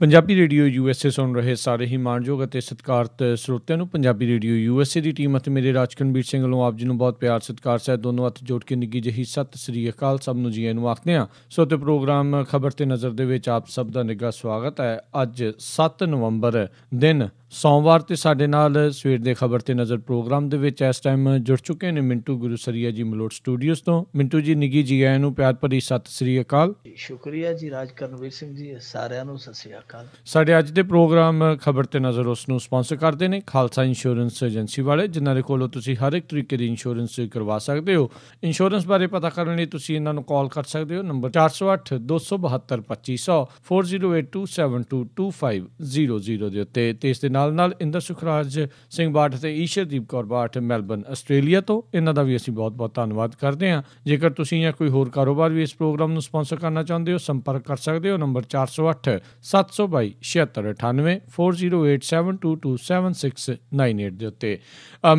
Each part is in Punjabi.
ਪੰਜਾਬੀ ਰੇਡੀਓ ਯੂਐਸਏ ਸੁਣ ਰਹੇ ਸਾਰੇ ਹੀ ਮਾਣਯੋਗ ਅਤੇ ਸਤਿਕਾਰਤ ਸਰੋਤਿਆਂ ਨੂੰ ਪੰਜਾਬੀ ਰੇਡੀਓ ਯੂਐਸਏ ਦੀ ਟੀਮ ਅਤੇ ਮੇਰੇ ਰਾਜਕਨਵੀਰ ਸਿੰਘ ਵੱਲੋਂ ਆਪ ਜੀ ਨੂੰ ਬਹੁਤ ਪਿਆਰ ਸਤਿਕਾਰ ਸਹਿਤ ਦੋਨੋਂ ਹੱਥ ਜੋੜ ਕੇ ਨਿੱਗੀ ਜਹੀ ਸਤਿ ਸ੍ਰੀ ਅਕਾਲ ਸਭ ਨੂੰ ਜੀਏ ਨੂੰ ਆਖਦੇ ਹਾਂ ਸੋ ਤੇ ਪ੍ਰੋਗਰਾਮ ਖਬਰ ਤੇ ਨਜ਼ਰ ਦੇ ਵਿੱਚ ਆਪ ਸਭ ਦਾ ਨਿੱਘਾ ਸਵਾਗਤ ਹੈ ਅੱਜ 7 ਨਵੰਬਰ ਦਿਨ ਸੋਮਵਾਰ ਤੇ ਸਾਡੇ ਨਾਲ ਸਵੇਰ ਦੇ ਖਬਰ ਤੇ ਨਜ਼ਰ ਪ੍ਰੋਗਰਾਮ ਦੇ ਵਿੱਚ ਇਸ ਟਾਈਮ ਜੁੜ ਚੁੱਕੇ ਨੇ ਮਿੰਟੂ ਗੁਰੂਸਰੀਆ ਜੀ ਮਲੋਟ ਸਟੂਡੀਓਜ਼ ਤੋਂ ਮਿੰਟੂ ਜੀ ਨਿੱਗੀ ਜੀ ਆਇਆਂ ਨੂੰ ਪਿਆਰ ਭਰੀ ਸਤਿ ਸ੍ਰੀ ਅਕਾਲ ਸ਼ੁਕਰੀਆ ਜੀ ਰਾਜਕਰਨਵੀਰ ਸਿੰਘ ਜੀ ਸਾਰਿਆਂ ਨੂੰ ਸਤਿ ਸ੍ਰੀ ਅਕਾਲ ਸਾਡੇ ਅੱਜ ਦੇ ਪ੍ਰੋਗਰਾਮ ਖਬਰ ਤੇ ਨਜ਼ਰ ਉਸ ਨੂੰ ਸਪਾਂਸਰ ਕਰਦੇ ਨੇ ਖਾਲਸਾ ਇੰਸ਼ੋਰੈਂਸ ਏਜੰਸੀ ਵਾਲੇ ਜਿਨ੍ਹਾਂ ਦੇ ਕੋਲੋਂ ਤੁਸੀਂ ਹਰ ਇੱਕ ਤਰੀਕੇ ਦੀ ਇੰਸ਼ੋਰੈਂਸ ਕਰਵਾ ਸਕਦੇ ਹੋ ਇੰਸ਼ੋਰੈਂਸ ਬਾਰੇ ਪਤਾ ਕਰਨ ਲਈ ਤੁਸੀਂ ਇਹਨਾਂ ਨੂੰ ਕਾਲ ਕਰ ਸਕਦੇ ਹੋ ਨੰਬਰ 408 272 2500 4082722500 ਦੇ ਉੱਤੇ ਤੇ ਇਸ ਦੇ ਨਾਲ ਨਾਲ ਇੰਦਰ ਸੁਖਰਾਜ ਸਿੰਘ ਬਾਠ ਤੇ ਈਸ਼ਰਦੀਪ ਕੌਰ ਬਾਠ ਮੈਲਬਨ ਆਸਟ੍ਰੇਲੀਆ ਤੋਂ ਇਹਨਾਂ ਦਾ ਵੀ ਅਸੀਂ ਬਹੁਤ-ਬਹੁਤ ਧੰਨਵਾਦ ਕਰਦੇ ਹਾਂ ਜੇਕਰ ਤੁਸੀਂ ਜਾਂ ਕੋਈ ਹੋਰ ਕਾਰੋਬਾਰ ਵੀ ਇਸ ਪ੍ਰੋਗਰਾਮ ਨੂੰ ਸਪਾਂਸਰ ਕਰਨਾ ਚਾਹੁੰਦੇ ਹੋ ਸੰਪਰਕ ਕਰ ਸਕਦੇ ਹੋ ਨੰਬਰ 408 722 7698 4087227698 ਦੇ ਉੱਤੇ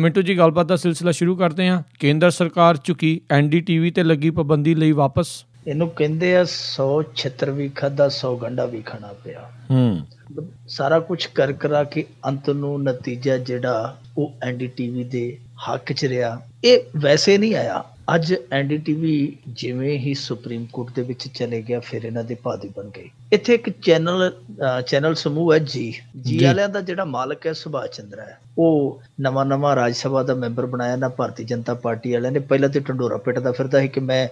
ਮਿੰਟੂ ਜੀ ਗੱਲਬਾਤ ਦਾ ਸਿਲਸਿਲਾ ਸ਼ੁਰੂ ਕਰਦੇ ਹਾਂ ਕੇਂਦਰ ਸਰਕਾਰ ਚੁਕੀ ਐਨਡੀਟੀਵੀ ਤੇ ਲੱਗੀ ਪਾਬੰਦੀ ਲਈ ਵਾਪਸ ਇਹਨੂੰ ਕਹਿੰਦੇ ਆ 100 ਛਤਰ ਵੀ ਖਾਦਾ 100 ਗੰਡਾ ਵੀ ਖਾਣਾ ਪਿਆ ਹੂੰ ਸਾਰਾ ਕੁਝ ਕਰ ਕਰਾ ਕੇ ਅੰਤ ਨੂੰ ਨਤੀਜਾ ਜਿਹੜਾ ਉਹ ਐਨਡੀਟੀਵੀ ਦੇ ਹੱਕ 'ਚ ਰਿਹਾ ਇਹ ਵੈਸੇ ਨਹੀਂ ਆਇਆ ਅੱਜ ਐਨਡੀਟੀਵੀ ਜਿਵੇਂ ਹੀ ਸੁਪਰੀਮ ਕੋਰਟ ਦੇ ਵਿੱਚ ਚਲੇ ਗਿਆ ਫਿਰ ਇਹਨਾਂ ਦੇ ਭਾਦੀ ਬਣ ਗਏ ਇੱਥੇ ਇੱਕ ਚੈਨਲ ਚੈਨਲ ਸਮੂਹ ਹੈ ਜੀ ਜੀ ਵਾਲਿਆਂ ਦਾ ਜਿਹੜਾ ਮਾਲਕ ਹੈ ਸੁਭਾਸ਼ ਚੰਦਰਾ ਹੈ ਉਹ ਨਵਾਂ ਨਵਾਂ ਰਾਜ ਸਭਾ ਦਾ ਮੈਂਬਰ ਬਣਾਇਆ ਨਾ ਭਾਰਤੀ ਜਨਤਾ ਪਾਰਟੀ ਵਾਲਿਆਂ ਨੇ ਪਹਿਲਾਂ ਤੇ ਟੰਡੋਰਾ ਪਿੱਟਦਾ ਫਿਰਦਾ ਸੀ ਕਿ ਮੈਂ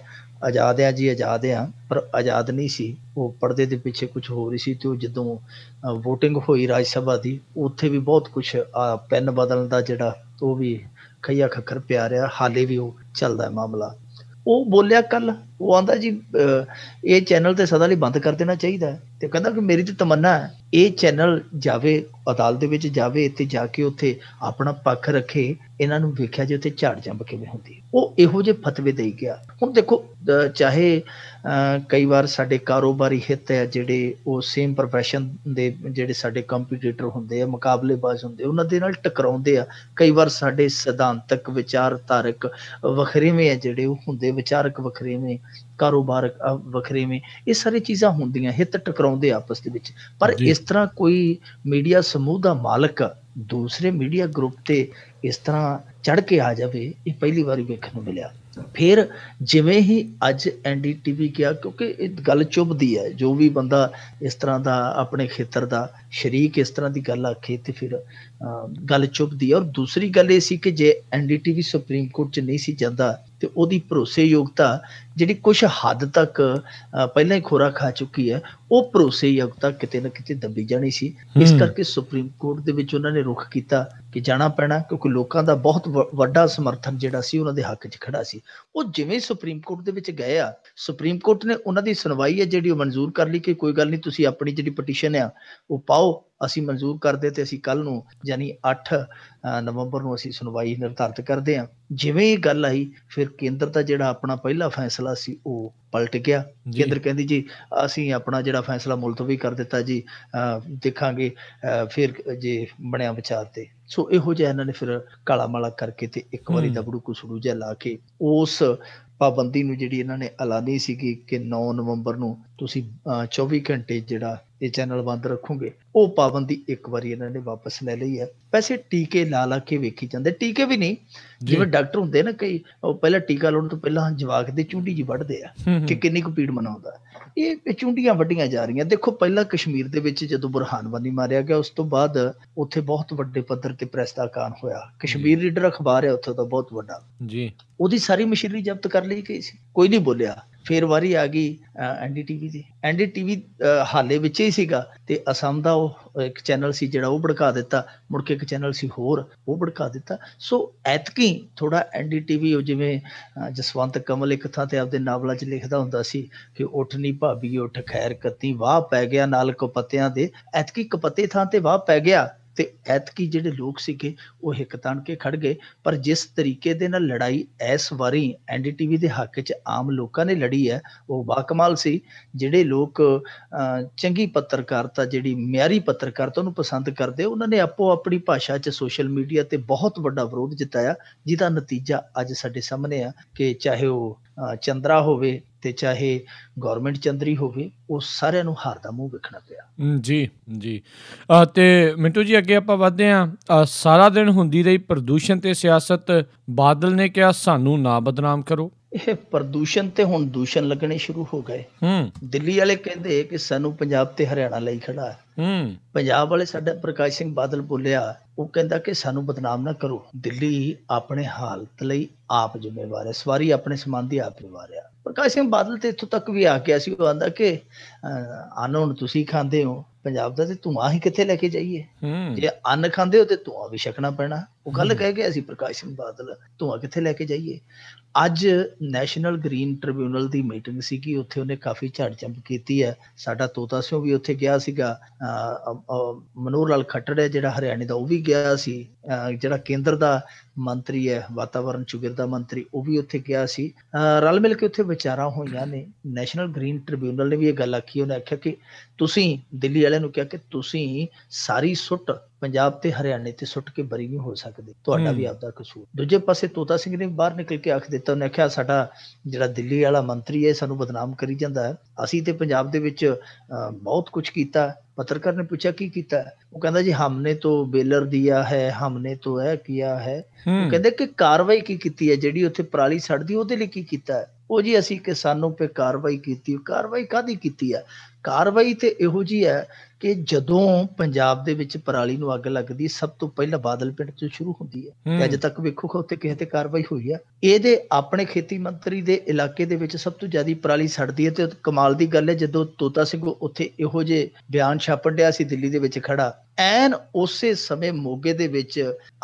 ਆਜ਼ਾਦ ਆ ਜੀ ਆਜ਼ਾਦ ਆ ਪਰ ਆਜ਼ਾਦ ਨਹੀਂ ਸੀ ਉਹ ਪਰਦੇ ਦੇ ਪਿੱਛੇ ਕੁਝ ਹੋਰ ਰਹੀ ਸੀ ਤੇ ਉਹ ਜਦੋਂ VOTING ਹੋਈ ਰਾਜ ਸਭਾ ਦੀ ਉੱਥੇ ਵੀ ਬਹੁਤ ਕੁਝ ਪੈਨ ਬਦਲਣ ਦਾ ਜਿਹੜਾ ਉਹ ਵੀ ਖਈਆ ਖੱਖਰ ਪਿਆ ਰਿਹਾ ਹਾਲੇ ਵੀ ਉਹ ਚੱਲਦਾ ਮਾਮਲਾ ਉਹ ਬੋਲਿਆ ਕੱਲ ਉਹ ਆਂਦਾ ਜੀ ਇਹ ਚੈਨਲ ਤੇ ਸਦਾ ਲਈ ਬੰਦ ਕਰ ਦੇਣਾ ਚਾਹੀਦਾ ਤੇ ਕਹਿੰਦਾ ਕਿ ਮੇਰੀ ਤੇ ਤਮੰਨਾ ਹੈ ਇਹ ਚੈਨਲ ਜਾਵੇ ਅਦਾਲਤ ਦੇ ਵਿੱਚ ਜਾਵੇ ਤੇ ਜਾ ਕੇ ਉੱਥੇ ਆਪਣਾ ਪੱਖ ਰੱਖੇ ਇਹਨਾਂ ਨੂੰ ਵੇਖਿਆ ਜੇ ਉੱਥੇ ਝਾੜ ਜੰਬ ਕਿਵੇਂ ਹੁੰਦੀ ਉਹ ਇਹੋ ਜੇ ਫਤਵੇ ਦੇਈ ਗਿਆ ਹੁਣ ਦੇਖੋ ਚਾਹੇ ਕਈ ਵਾਰ ਸਾਡੇ ਕਾਰੋਬਾਰੀ ਹਿੱਤ ਹੈ ਜਿਹੜੇ ਉਹ ਸੇਮ profession ਦੇ ਜਿਹੜੇ ਸਾਡੇ ਕੰਪੀਟੀਟਰ ਹੁੰਦੇ ਆ ਮੁਕਾਬਲੇਬਾਜ਼ ਹੁੰਦੇ ਉਹਨਾਂ ਦੇ ਨਾਲ ਟਕਰਾਉਂਦੇ ਆ ਕਈ ਵਾਰ ਸਾਡੇ ਸਿਧਾਂਤਕ ਵਿਚਾਰਧਾਰਕ ਵਖਰੇਵੇਂ ਆ ਜਿਹੜੇ ਉਹ ਹੁੰਦੇ ਵਿਚਾਰਕ ਵਖਰੇਵੇਂ ਕਾਰੋਬਾਰ ਵਖਰੇ ਵਿੱਚ ਇਹ ਸਾਰੀ ਚੀਜ਼ਾਂ ਹੁੰਦੀਆਂ ਹਿੱਤ ਟਕਰਾਉਂਦੇ ਆਪਸ ਦੇ ਵਿੱਚ ਪਰ ਇਸ ਤਰ੍ਹਾਂ ਕੋਈ ਮੀਡੀਆ ਸਮੂਹ ਦਾ ਮਾਲਕ ਦੂਸਰੇ ਮੀਡੀਆ ਗਰੁੱਪ ਤੇ ਇਸ ਤਰ੍ਹਾਂ ਚੜ ਕੇ ਆ ਜਾਵੇ ਇਹ ਪਹਿਲੀ ਵਾਰੀ ਵੇਖਣ ਨੂੰ ਮਿਲਿਆ ਫਿਰ ਜਿਵੇਂ ਹੀ ਅੱਜ ਐਨਡੀਟੀਵੀ ਗਿਆ ਕਿਉਂਕਿ ਇਹ ਗੱਲ ਚੁੱਭਦੀ ਹੈ ਜੋ ਵੀ ਬੰਦਾ ਇਸ ਤਰ੍ਹਾਂ ਦਾ ਆਪਣੇ ਖੇਤਰ ਦਾ ਸ਼ਰੀਕ ਇਸ ਤਰ੍ਹਾਂ ਦੀ ਗੱਲ ਆਖੇ ਤੇ ਫਿਰ ਗੱਲ ਚੁੱਭਦੀ ਹੈ ਔਰ ਦੂਸਰੀ ਗੱਲ ਇਹ ਸੀ ਕਿ ਜੇ ਐਨਡੀਟੀਵੀ ਸੁਪਰੀਮ ਕੋਰਟ 'ਚ ਨਹੀਂ ਸੀ ਜਾਂਦਾ ਤੇ ਉਹਦੀ ਭਰੋਸੇਯੋਗਤਾ ਜਿਹੜੀ ਕੁਝ ਹੱਦ ਤੱਕ ਪਹਿਲਾਂ ਹੀ ਖੋਰਾ ਖਾ ਚੁੱਕੀ ਹੈ ਉਹ ਤੱਕ ਕਿਤੇ ਨਾ ਕਿਤੇ ਦੱਬੀ ਜਾਣੀ ਸੀ ਇਸ ਕਰਕੇ ਸੁਪਰੀਮ ਕੋਰਟ ਦੇ ਵਿੱਚ ਉਹਨਾਂ ਨੇ ਰੁਖ ਕੀਤਾ ਕਿ ਜਾਣਾ ਪੈਣਾ ਕਿਉਂਕਿ ਲੋਕਾਂ ਦਾ ਬਹੁਤ ਵੱਡਾ ਸਮਰਥਨ ਜਿਹੜਾ ਸੀ ਉਹਨਾਂ ਦੇ ਹੱਕ 'ਚ ਖੜਾ ਸੀ ਉਹ ਜਿਵੇਂ ਸੁਪਰੀਮ ਕੋਰਟ ਦੇ ਵਿੱਚ ਗਏ ਆ ਸੁਪਰੀਮ ਕੋਰਟ ਨੇ ਉਹਨਾਂ ਦੀ ਸੁਣਵਾਈ ਹੈ ਜਿਹੜੀ ਉਹ ਮਨਜ਼ੂਰ ਕਰ ਲਈ ਕਿ ਕੋਈ ਗੱਲ ਨਹੀਂ ਤੁਸੀਂ ਆਪਣੀ ਜਿਹੜੀ ਪਟੀਸ਼ਨ ਆ ਉਹ ਪਾਓ ਅਸੀਂ ਮਨਜ਼ੂਰ ਕਰਦੇ ਤੇ ਅਸੀਂ ਕੱਲ ਨੂੰ ਯਾਨੀ 8 ਨਵੰਬਰ ਨੂੰ ਅਸੀਂ ਸੁਣਵਾਈ ਨਿਰਧਾਰਤ ਕਰਦੇ ਆ ਜਿਵੇਂ ਇਹ ਗੱਲ ਆਈ ਫਿਰ ਕੇਂਦਰ ਦਾ ਜਿਹੜਾ ਆਪਣਾ ਪਹਿਲਾ ਫੈਸਲਾ ਫੈਸਲਾ ਸੀ ਉਹ ਪਲਟ ਗਿਆ ਕੇਂਦਰ ਕਹਿੰਦੀ ਜੀ ਅਸੀਂ ਆਪਣਾ ਜਿਹੜਾ ਫੈਸਲਾ ਮੁਲਤਵੀ ਕਰ ਦਿੱਤਾ ਜੀ ਦੇਖਾਂਗੇ ਫਿਰ ਜੇ ਬਣਿਆ ਵਿਚਾਰ ਤੇ ਸੋ ਇਹੋ ਜਿਹਾ ਇਹਨਾਂ ਨੇ ਫਿਰ ਕਾਲਾ ਮਾਲਾ ਕਰਕੇ ਤੇ ਇੱਕ ਵਾਰੀ ਦਬੜੂ ਕੁਸੜੂ ਜਿਹਾ ਲਾ ਕੇ ਉਸ ਪਾਬੰਦੀ ਨੂੰ ਜਿਹੜੀ ਇਹਨਾਂ ਨੇ ਐਲਾਨੀ ਸੀਗੀ ਕਿ 9 ਨਵੰਬਰ ਨੂੰ ਤੁਸੀਂ 24 ਘੰਟੇ ਜਿਹੜਾ ਇਹ ਚੈਨਲ ਬੰਦ ਰੱਖੋਗੇ ਉਹ ਪਾਬੰਦੀ ਇੱਕ ਵਾਰੀ ਇਹਨਾਂ ਨੇ ਵਾਪਸ ਲੈ ਲਈ ਹੈ ਪੈਸੇ ਟੀਕੇ ਲਾ ਲਾ ਕੇ ਵੇਖੀ ਜਾਂਦੇ ਟੀਕੇ ਵੀ ਨਹੀਂ ਜਿਵੇਂ ਡਾਕਟਰ ਹੁੰਦੇ ਨਾ ਕਈ ਉਹ ਪਹਿਲਾਂ ਟੀਕਾ ਲਾਉਣ ਤੋਂ ਪਹਿਲਾਂ ਜਵਾਕ ਦੇ ਚੁੰਡੀ ਜੀ ਵੱਢਦੇ ਆ ਕਿ ਕਿੰਨੀ ਕੁ ਪੀੜ ਮਨਾਉਂਦਾ ਇਹ ਚੁੰਡੀਆਂ ਵੱਡੀਆਂ ਜਾ ਰਹੀਆਂ ਦੇਖੋ ਪਹਿਲਾਂ ਕਸ਼ਮੀਰ ਦੇ ਵਿੱਚ ਜਦੋਂ ਬੁਰਹਾਨਵਾਨੀ ਮਾਰਿਆ ਗਿਆ ਉਸ ਤੋਂ ਬਾਅਦ ਉੱਥੇ ਬਹੁਤ ਵੱਡੇ ਪੱਧਰ ਤੇ ਪ੍ਰੈਸ ਦਾ ਕਾਨ ਹੋਇਆ ਕਸ਼ਮੀਰ ਰੀਡਰ ਅਖਬਾਰ ਹੈ ਉੱਥੋਂ ਦਾ ਬਹੁਤ ਵੱਡਾ ਜੀ ਉਹਦੀ ਸਾਰੀ ਮਸ਼ੀਨਰੀ ਜ਼ਬਤ ਕਰ ਲਈ ਗਈ ਸੀ ਕੋਈ ਨਹੀਂ ਬੋਲਿਆ ਫੇਰ ਵਾਰੀ ਆ ਗਈ ਐਨਡੀਟੀਵੀ ਦੀ ਐਨਡੀਟੀਵੀ ਹਾਲੇ ਵਿੱਚ ਹੀ ਸੀਗਾ ਤੇ ਅਸਮ ਦਾ ਉਹ ਇੱਕ ਚੈਨਲ ਸੀ ਜਿਹੜਾ ਉਹ ਭੜਕਾ ਦਿੱਤਾ ਮੁੜ ਕੇ ਇੱਕ ਚੈਨਲ ਸੀ ਹੋਰ ਉਹ ਭੜਕਾ ਦਿੱਤਾ ਸੋ ਐਤਕੀ ਥੋੜਾ ਐਨਡੀਟੀਵੀ ਉਹ ਜਿਵੇਂ ਜਸਵੰਤ ਕਮਲ ਇੱਕ ਥਾਂ ਤੇ ਆਪਦੇ ਨਾਵਲਾਂ 'ਚ ਲਿਖਦਾ ਹੁੰਦਾ ਸੀ ਕਿ ਉੱਠ ਨਹੀਂ ਭਾਬੀ ਉੱਠ ਖੈਰ ਕੱਤੀ ਵਾਹ ਪੈ ਗਿਆ ਨਾਲ ਕਪਤਿਆਂ ਦੇ ਐਤਕੀ ਕਪਤੇ ਥਾਂ ਤੇ ਵਾਹ ਪੈ ਗਿਆ ਤੇ ਐਤਕੀ ਜਿਹੜੇ ਲੋਕ ਸੀਗੇ ਉਹ ਹਿੱਕ ਤਣ ਕੇ ਖੜ ਗਏ ਪਰ ਜਿਸ ਤਰੀਕੇ ਦੇ ਨਾਲ ਲੜਾਈ ਇਸ ਵਾਰੀ ਐਨਡੀਟੀਵੀ ਦੇ ਹੱਕ 'ਚ ਆਮ ਲੋਕਾਂ ਨੇ ਲੜੀ ਹੈ ਉਹ ਬਾਕਮਾਲ ਸੀ ਜਿਹੜੇ ਲੋਕ ਚੰਗੀ ਪੱਤਰਕਾਰਤਾ ਜਿਹੜੀ ਮਿਆਰੀ ਪੱਤਰਕਾਰਤਾ ਨੂੰ ਪਸੰਦ ਕਰਦੇ ਉਹਨਾਂ ਨੇ ਆਪੋ ਆਪਣੀ ਭਾਸ਼ਾ 'ਚ ਸੋਸ਼ਲ ਮੀਡੀਆ ਤੇ ਬਹੁਤ ਵੱਡਾ ਵਿਰੋਧ ਜਤਾਇਆ ਜਿਹਦਾ ਨਤੀਜਾ ਅੱਜ ਸਾਡੇ ਸਾਹਮਣੇ ਆ ਕਿ ਚਾਹੇ ਉਹ ਚੰਦਰਾ ਹੋਵੇ ਤੇ ਚਾਹੇ ਗਵਰਨਮੈਂਟ ਚੰਦਰੀ ਹੋਵੇ ਉਹ ਸਾਰਿਆਂ ਨੂੰ ਹਾਰ ਦਾ ਮੂੰਹ ਵੇਖਣਾ ਪਿਆ ਜੀ ਜੀ ਤੇ ਮਿੰਟੂ ਜੀ ਅੱਗੇ ਆਪਾਂ ਵਧਦੇ ਆ ਸਾਰਾ ਦਿਨ ਹੁੰਦੀ ਰਹੀ ਪ੍ਰਦੂਸ਼ਣ ਤੇ ਸਿਆਸਤ ਬਾਦਲ ਨੇ ਕਿਹਾ ਸਾਨੂੰ ਨਾ ਬਦਨਾਮ ਕਰੋ ਇਹ ਪ੍ਰਦੂਸ਼ਣ ਤੇ ਹੁਣ ਦੂਸ਼ਣ ਲੱਗਣੇ ਸ਼ੁਰੂ ਹੋ ਗਏ ਹੂੰ ਦਿੱਲੀ ਵਾਲੇ ਕਹਿੰਦੇ ਕਿ ਸਾਨੂੰ ਪੰਜਾਬ ਤੇ ਹਰਿਆਣਾ ਲਈ ਖੜਾ ਹੈ ਹੂੰ ਪੰਜਾਬ ਵਾਲੇ ਸਾਡਾ ਪ੍ਰਕਾਸ਼ ਸਿੰਘ ਬਾਦਲ ਬੋਲਿਆ ਉਹ ਕਹਿੰਦਾ ਕਿ ਸਾਨੂੰ ਬਦਨਾਮ ਨਾ ਕਰੋ ਦਿੱਲੀ ਆਪਣੇ ਹਾਲਤ ਲਈ ਆਪ ਜ਼ਿੰਮੇਵਾਰ ਹੈ ਸਵਾਰੀ ਆਪਣੇ ਸਮਾਨ ਦੀ ਆਪ ਜ਼ਿੰਮੇਵਾਰ ਹੈ ਪ੍ਰਕਾਸ਼ ਸਿੰਘ ਬਾਦਲ ਤੇ ਇੱਥੋਂ ਤੱਕ ਵੀ ਆ ਗਿਆ ਸੀ ਉਹ ਆਂਦਾ ਕਿ ਅੰਨ ਤੁਸੀਂ ਖਾਂਦੇ ਹੋ ਪੰਜਾਬ ਦਾ ਤੇ ਧੂਆਂ ਹੀ ਕਿੱਥੇ ਲੈ ਕੇ ਜਾਈਏ ਜੇ ਅੰਨ ਖਾਂਦੇ ਹੋ ਤੇ ਧੂਆਂ ਵੀ ਛਕਣਾ ਪੈਣਾ ਉਹ ਗੱਲ ਕਹਿ ਗਿਆ ਸੀ ਪ੍ਰਕਾਸ਼ ਸਿੰਘ ਬਾਦਲ ਧੂਆਂ ਕਿੱਥੇ ਲੈ ਕੇ ਜਾਈਏ ਅੱਜ ਨੈਸ਼ਨਲ ਗ੍ਰੀਨ ਟ੍ਰਿਬਿਊਨਲ ਦੀ ਮੀਟਿੰਗ ਸੀ ਕਿ ਉੱਥੇ ਉਹਨੇ ਕਾਫੀ ਝੜ ਚੰਪ ਕੀਤੀ ਹੈ ਸਾਡਾ ਤੋਤਾ ਸਿੰਘ ਵੀ ਉੱਥੇ ਗਿਆ ਸੀਗਾ ਮਨੂਰ ਲਾਲ ਖੱਟੜ ਜਿਹੜਾ ਹਰਿਆਣੇ ਦਾ ਉਹ ਵੀ ਗਿਆ ਸੀ ਜਿਹੜਾ ਕੇਂਦਰ ਦਾ ਮੰਤਰੀ ਹੈ ਵਾਤਾਵਰਣ ਚੁਗਿਰਦਾ ਮੰਤਰੀ ਉਹ ਵੀ ਉੱਥੇ ਗਿਆ ਸੀ ਰਲ ਮਿਲ ਕੇ ਉੱਥੇ ਵਿਚਾਰਾਂ ਹੋਈਆਂ ਨੇ ਨੈਸ਼ਨਲ ਗ੍ਰੀਨ ਟ੍ਰਿਬਿਊਨਲ ਨੇ ਵੀ ਇਹ ਗੱਲ ਆਖੀ ਉਹਨੇ ਆਖਿਆ ਕਿ ਤੁਸੀਂ ਦਿੱਲੀ ਵਾਲਿਆਂ ਨੂੰ ਕਿਹਾ ਕਿ ਤੁਸੀਂ ਸਾਰੀ ਸੁੱਟ ਪੰਜਾਬ ਤੇ ਹਰਿਆਣੇ ਤੇ ਸੁੱਟ ਕੇ ਬਰੀ ਨਹੀਂ ਹੋ ਸਕਦੇ ਤੁਹਾਡਾ ਵੀ ਆਪਦਾ ਕਸੂਰ ਦੂਜੇ ਪਾਸੇ ਤੋਤਾ ਸਿੰਘ ਨੇ ਬਾਹਰ ਨਿਕਲ ਕੇ ਆਖ ਦਿੱਤਾ ਉਹਨੇ ਆਖਿਆ ਸਾਡਾ ਜਿਹੜਾ ਦਿੱਲੀ ਵਾਲਾ ਮੰਤਰੀ ਹੈ ਸਾਨੂੰ ਬਦਨਾਮ ਕਰੀ ਜਾਂਦਾ ਹੈ ਅਸੀਂ ਤੇ ਪੰਜਾਬ ਦੇ ਵਿੱਚ ਬਹੁਤ ਕੁਝ ਕੀਤਾ ਪੱਤਰਕਾਰ ਨੇ ਪੁੱਛਿਆ ਕੀ ਕੀਤਾ ਉਹ ਕਹਿੰਦਾ ਜੀ ਹਮਨੇ ਤੋਂ ਬੇਲਰ ਦਿਆ ਹੈ ਹਮਨੇ ਤੋਂ ਇਹ ਕੀਆ ਹੈ ਉਹ ਕਹਿੰਦੇ ਕਿ ਕਾਰਵਾਈ ਕੀ ਕੀਤੀ ਹੈ ਜਿਹੜੀ ਉੱਥੇ ਪਰਾਲੀ ਸੜਦੀ ਉਹਦੇ ਲਈ ਕੀ ਕੀਤਾ ਉਹ ਜੀ ਅਸੀਂ ਕਿਸਾਨੋਂ ਤੇ ਕਾਰਵਾਈ ਕੀਤੀ ਕਾਰਵਾਈ ਕਾਦੀ ਕੀਤੀ ਆ ਕਾਰਵਾਈ ਤੇ ਇਹੋ ਜੀ ਹੈ ਕਿ ਜਦੋਂ ਪੰਜਾਬ ਦੇ ਵਿੱਚ ਪਰਾਲੀ ਨੂੰ ਅੱਗ ਲੱਗਦੀ ਸਭ ਤੋਂ ਪਹਿਲਾਂ ਬਾਦਲ ਪਿੰਡ ਤੋਂ ਸ਼ੁਰੂ ਹੁੰਦੀ ਹੈ ਤੇ ਅੱਜ ਤੱਕ ਵੇਖੋ ਉੱਥੇ ਕਿਸੇ ਤੇ ਕਾਰਵਾਈ ਹੋਈ ਆ ਇਹਦੇ ਆਪਣੇ ਖੇਤੀ ਮੰਤਰੀ ਦੇ ਇਲਾਕੇ ਦੇ ਵਿੱਚ ਸਭ ਤੋਂ ਜ਼ਿਆਦਾ ਪਰਾਲੀ ਸੜਦੀ ਹੈ ਤੇ ਕਮਾਲ ਦੀ ਗੱਲ ਹੈ ਜਦੋਂ ਤੋਤਾ ਸਿੰਘ ਉੱਥੇ ਇਹੋ ਜੇ ਬਿਆਨ ਛਾਪਣ ਡਿਆ ਸੀ ਦਿੱਲੀ ਦੇ ਵਿੱਚ ਖੜਾ ਐਨ ਉਸੇ ਸਮੇਂ ਮੋਗੇ ਦੇ ਵਿੱਚ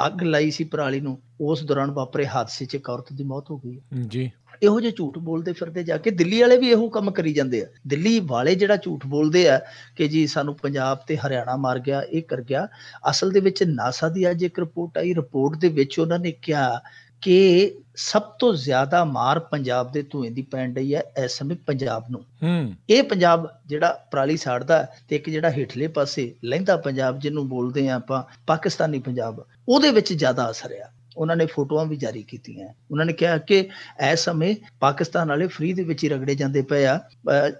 ਅੱਗ ਲਾਈ ਸੀ ਪਰਾਲੀ ਨੂੰ ਉਸ ਦੌਰਾਨ ਵਾਪਰੇ ਹਾਦਸੇ 'ਚ ਇੱਕ ਔਰਤ ਦੀ ਮੌਤ ਹੋ ਗਈ ਜੀ ਇਹੋ ਜਿਹੇ ਝੂਠ ਬੋਲਦੇ ਫਿਰਦੇ ਜਾ ਕੇ ਦਿੱਲੀ ਵਾਲੇ ਵੀ ਇਹੋ ਕੰਮ ਕਰੀ ਜਾਂਦੇ ਆ ਦਿੱਲੀ ਵਾਲੇ ਜਿਹੜਾ ਝੂਠ ਬੋਲਦੇ ਆ ਕਿ ਜੀ ਸਾਨੂੰ ਪੰਜਾਬ ਤੇ ਹਰਿਆਣਾ ਮਾਰ ਗਿਆ ਇਹ ਕਰ ਗਿਆ ਅਸਲ ਦੇ ਵਿੱਚ ਨਾਸਾ ਦੀ ਅੱਜ ਇੱਕ ਰਿਪੋਰਟ ਆਈ ਰਿਪੋਰਟ ਦੇ ਵਿੱਚ ਉਹਨਾਂ ਨੇ ਕਿਹਾ ਕਿ ਸਭ ਤੋਂ ਜ਼ਿਆਦਾ ਮਾਰ ਪੰਜਾਬ ਦੇ ਧੂਏ ਦੀ ਪੈਣ ਰਹੀ ਹੈ ਇਸ ਸਮੇਂ ਪੰਜਾਬ ਨੂੰ ਹੂੰ ਇਹ ਪੰਜਾਬ ਜਿਹੜਾ ਪਰਾਲੀ ਸਾੜਦਾ ਤੇ ਇੱਕ ਜਿਹੜਾ ਹੇਠਲੇ ਪਾਸੇ ਲਹਿੰਦਾ ਪੰਜਾਬ ਜਿਹਨੂੰ ਬੋਲਦੇ ਆ ਆਪਾਂ ਪਾਕਿਸਤਾਨੀ ਪੰਜਾਬ ਉਹਦੇ ਵਿੱਚ ਜ਼ਿਆਦਾ ਅਸਰ ਆ ਉਹਨਾਂ ਨੇ ਫੋਟੋਆਂ ਵੀ ਜਾਰੀ ਕੀਤੀਆਂ ਉਹਨਾਂ ਨੇ ਕਿਹਾ ਕਿ ਇਸ ਸਮੇਂ ਪਾਕਿਸਤਾਨ ਵਾਲੇ ਫ੍ਰੀ ਦੇ ਵਿੱਚ ਹੀ ਰਗੜੇ ਜਾਂਦੇ ਪਏ ਆ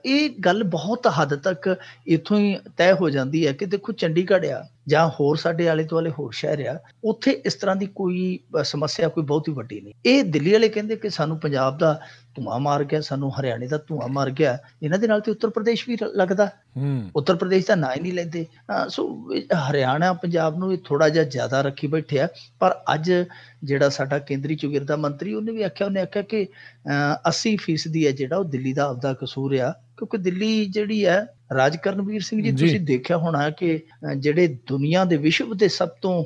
ਇਹ ਗੱਲ ਬਹੁਤ ਹੱਦ ਤੱਕ ਇਥੋਂ ਹੀ ਤੈਅ ਹੋ ਜਾਂਦੀ ਹੈ ਕਿ ਦੇਖੋ ਚੰਡੀਗੜ੍ਹ ਆ ਜਾਂ ਹੋਰ ਸਾਡੇ ਆਲੇ ਦੁਆਲੇ ਹੋਰ ਸ਼ਹਿਰ ਆ ਉੱਥੇ ਇਸ ਤਰ੍ਹਾਂ ਦੀ ਕੋਈ ਸਮੱਸਿਆ ਕੋਈ ਬਹੁਤ ਹੀ ਵੱਡੀ ਨਹੀਂ ਇਹ ਦਿੱਲੀ ਵਾਲੇ ਕਹਿੰਦੇ ਕਿ ਸਾਨੂੰ ਪੰਜਾਬ ਦਾ ਧੂਆ ਮਾਰ ਗਿਆ ਸਾਨੂੰ ਹਰਿਆਣੇ ਦਾ ਧੂਆ ਮਾਰ ਗਿਆ ਇਹਨਾਂ ਦੇ ਨਾਲ ਤੇ ਉੱਤਰ ਪ੍ਰਦੇਸ਼ ਵੀ ਲੱਗਦਾ ਹੂੰ ਉੱਤਰ ਪ੍ਰਦੇਸ਼ ਦਾ ਨਾਂ ਹੀ ਨਹੀਂ ਲੈਂਦੇ ਸੋ ਹਰਿਆਣਾ ਪੰਜਾਬ ਨੂੰ ਇਹ ਥੋੜਾ ਜਿਹਾ ਜ਼ਿਆਦਾ ਰੱਖੀ ਬੈਠਿਆ ਪਰ ਅੱਜ ਜਿਹੜਾ ਸਾਡਾ ਕੇਂਦਰੀ ਚੁਗਿਰਦਾ ਮੰਤਰੀ ਉਹਨੇ ਵੀ ਆਖਿਆ ਉਹਨੇ ਆਖਿਆ ਕਿ 80% ਹੈ ਜਿਹੜਾ ਉਹ ਦਿੱਲੀ ਦਾ ਆਪਦਾ ਕਸੂਰ ਆ ਕਿਉਂਕਿ ਦਿੱਲੀ ਜਿਹੜੀ ਹੈ ਰਾਜਕਰਨਵੀਰ ਸਿੰਘ ਜੀ ਤੁਸੀਂ ਦੇਖਿਆ ਹੋਣਾ ਕਿ ਜਿਹੜੇ ਦੁਨੀਆ ਦੇ ਵਿਸ਼ਵ ਦੇ ਸਭ ਤੋਂ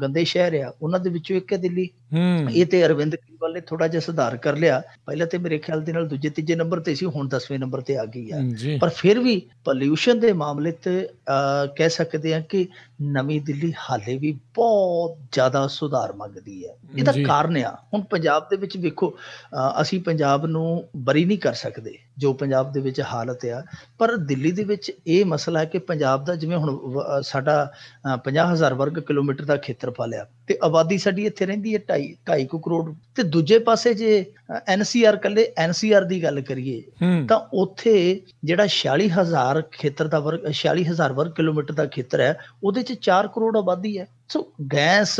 ਗੰਦੇ ਸ਼ਹਿਰ ਆ ਉਹਨਾਂ ਦੇ ਵਿੱਚੋਂ ਇੱਕ ਹੈ ਦਿੱਲੀ ਹੂੰ ਇਹ ਤੇ ਅਰਵਿੰਦ ਕੇਜਰੀਵਾਲ ਨੇ ਥੋੜਾ ਜਿਹਾ ਸੁਧਾਰ ਕਰ ਲਿਆ ਪਹਿਲਾਂ ਤੇ ਮੇਰੇ ਖਿਆਲ ਦੇ ਨਾਲ ਦੂਜੇ ਤੀਜੇ ਨੰਬਰ ਤੇ ਸੀ ਹੁਣ 10ਵੇਂ ਨੰਬਰ ਤੇ ਆ ਗਈ ਆ ਪਰ ਫਿਰ ਵੀ ਪੋਲਿਊਸ਼ਨ ਦੇ ਮਾਮਲੇ ਤੇ ਕਹਿ ਸਕਦੇ ਆ ਕਿ ਨਵੀਂ ਦਿੱਲੀ ਹਾਲੇ ਵੀ ਬਹੁਤ ਜ਼ਿਆਦਾ ਸੁਧਾਰ ਮੰਗਦੀ ਹੈ ਇਹਦਾ ਕਾਰਨ ਆ ਹੁਣ ਪੰਜਾਬ ਦੇ ਵਿੱਚ ਵੇਖੋ ਅਸੀਂ ਪੰਜਾਬ ਨੂੰ ਬਰੀ ਨਹੀਂ ਕਰ ਸਕਦੇ ਜੋ ਪੰਜਾਬ ਦੇ ਵਿੱਚ ਹਾਲਤ ਆ ਪਰ ਦਿੱਲੀ ਦੇ ਵਿੱਚ ਇਹ ਮਸਲਾ ਹੈ ਕਿ ਪੰਜਾਬ ਦਾ ਜਿਵੇਂ ਹੁਣ ਸਾਡਾ 50000 ਵਰਗ ਕਿਲੋਮੀਟਰ ਦਾ ਖੇਤਰਫਲ ਆ ਤੇ ਆਬਾਦੀ ਸਾਡੀ ਇੱਥੇ ਰਹਿੰਦੀ ਹੈ 2.5 2.5 ਕਰੋੜ ਤੇ ਦੂਜੇ ਪਾਸੇ ਜੇ ਐਨਸੀਆਰ ਕੱਲੇ ਐਨਸੀਆਰ ਦੀ ਗੱਲ ਕਰੀਏ ਤਾਂ ਉੱਥੇ ਜਿਹੜਾ 46000 ਖੇਤਰ ਦਾ ਵਰਗ 46000 ਵਰਗ ਕਿਲੋਮੀਟਰ ਦਾ ਖੇਤਰ ਹੈ ਉਹਦੇ ਚ 4 ਕਰੋੜ ਆਬਾਦੀ ਹੈ ਸੋ ਗੈਸ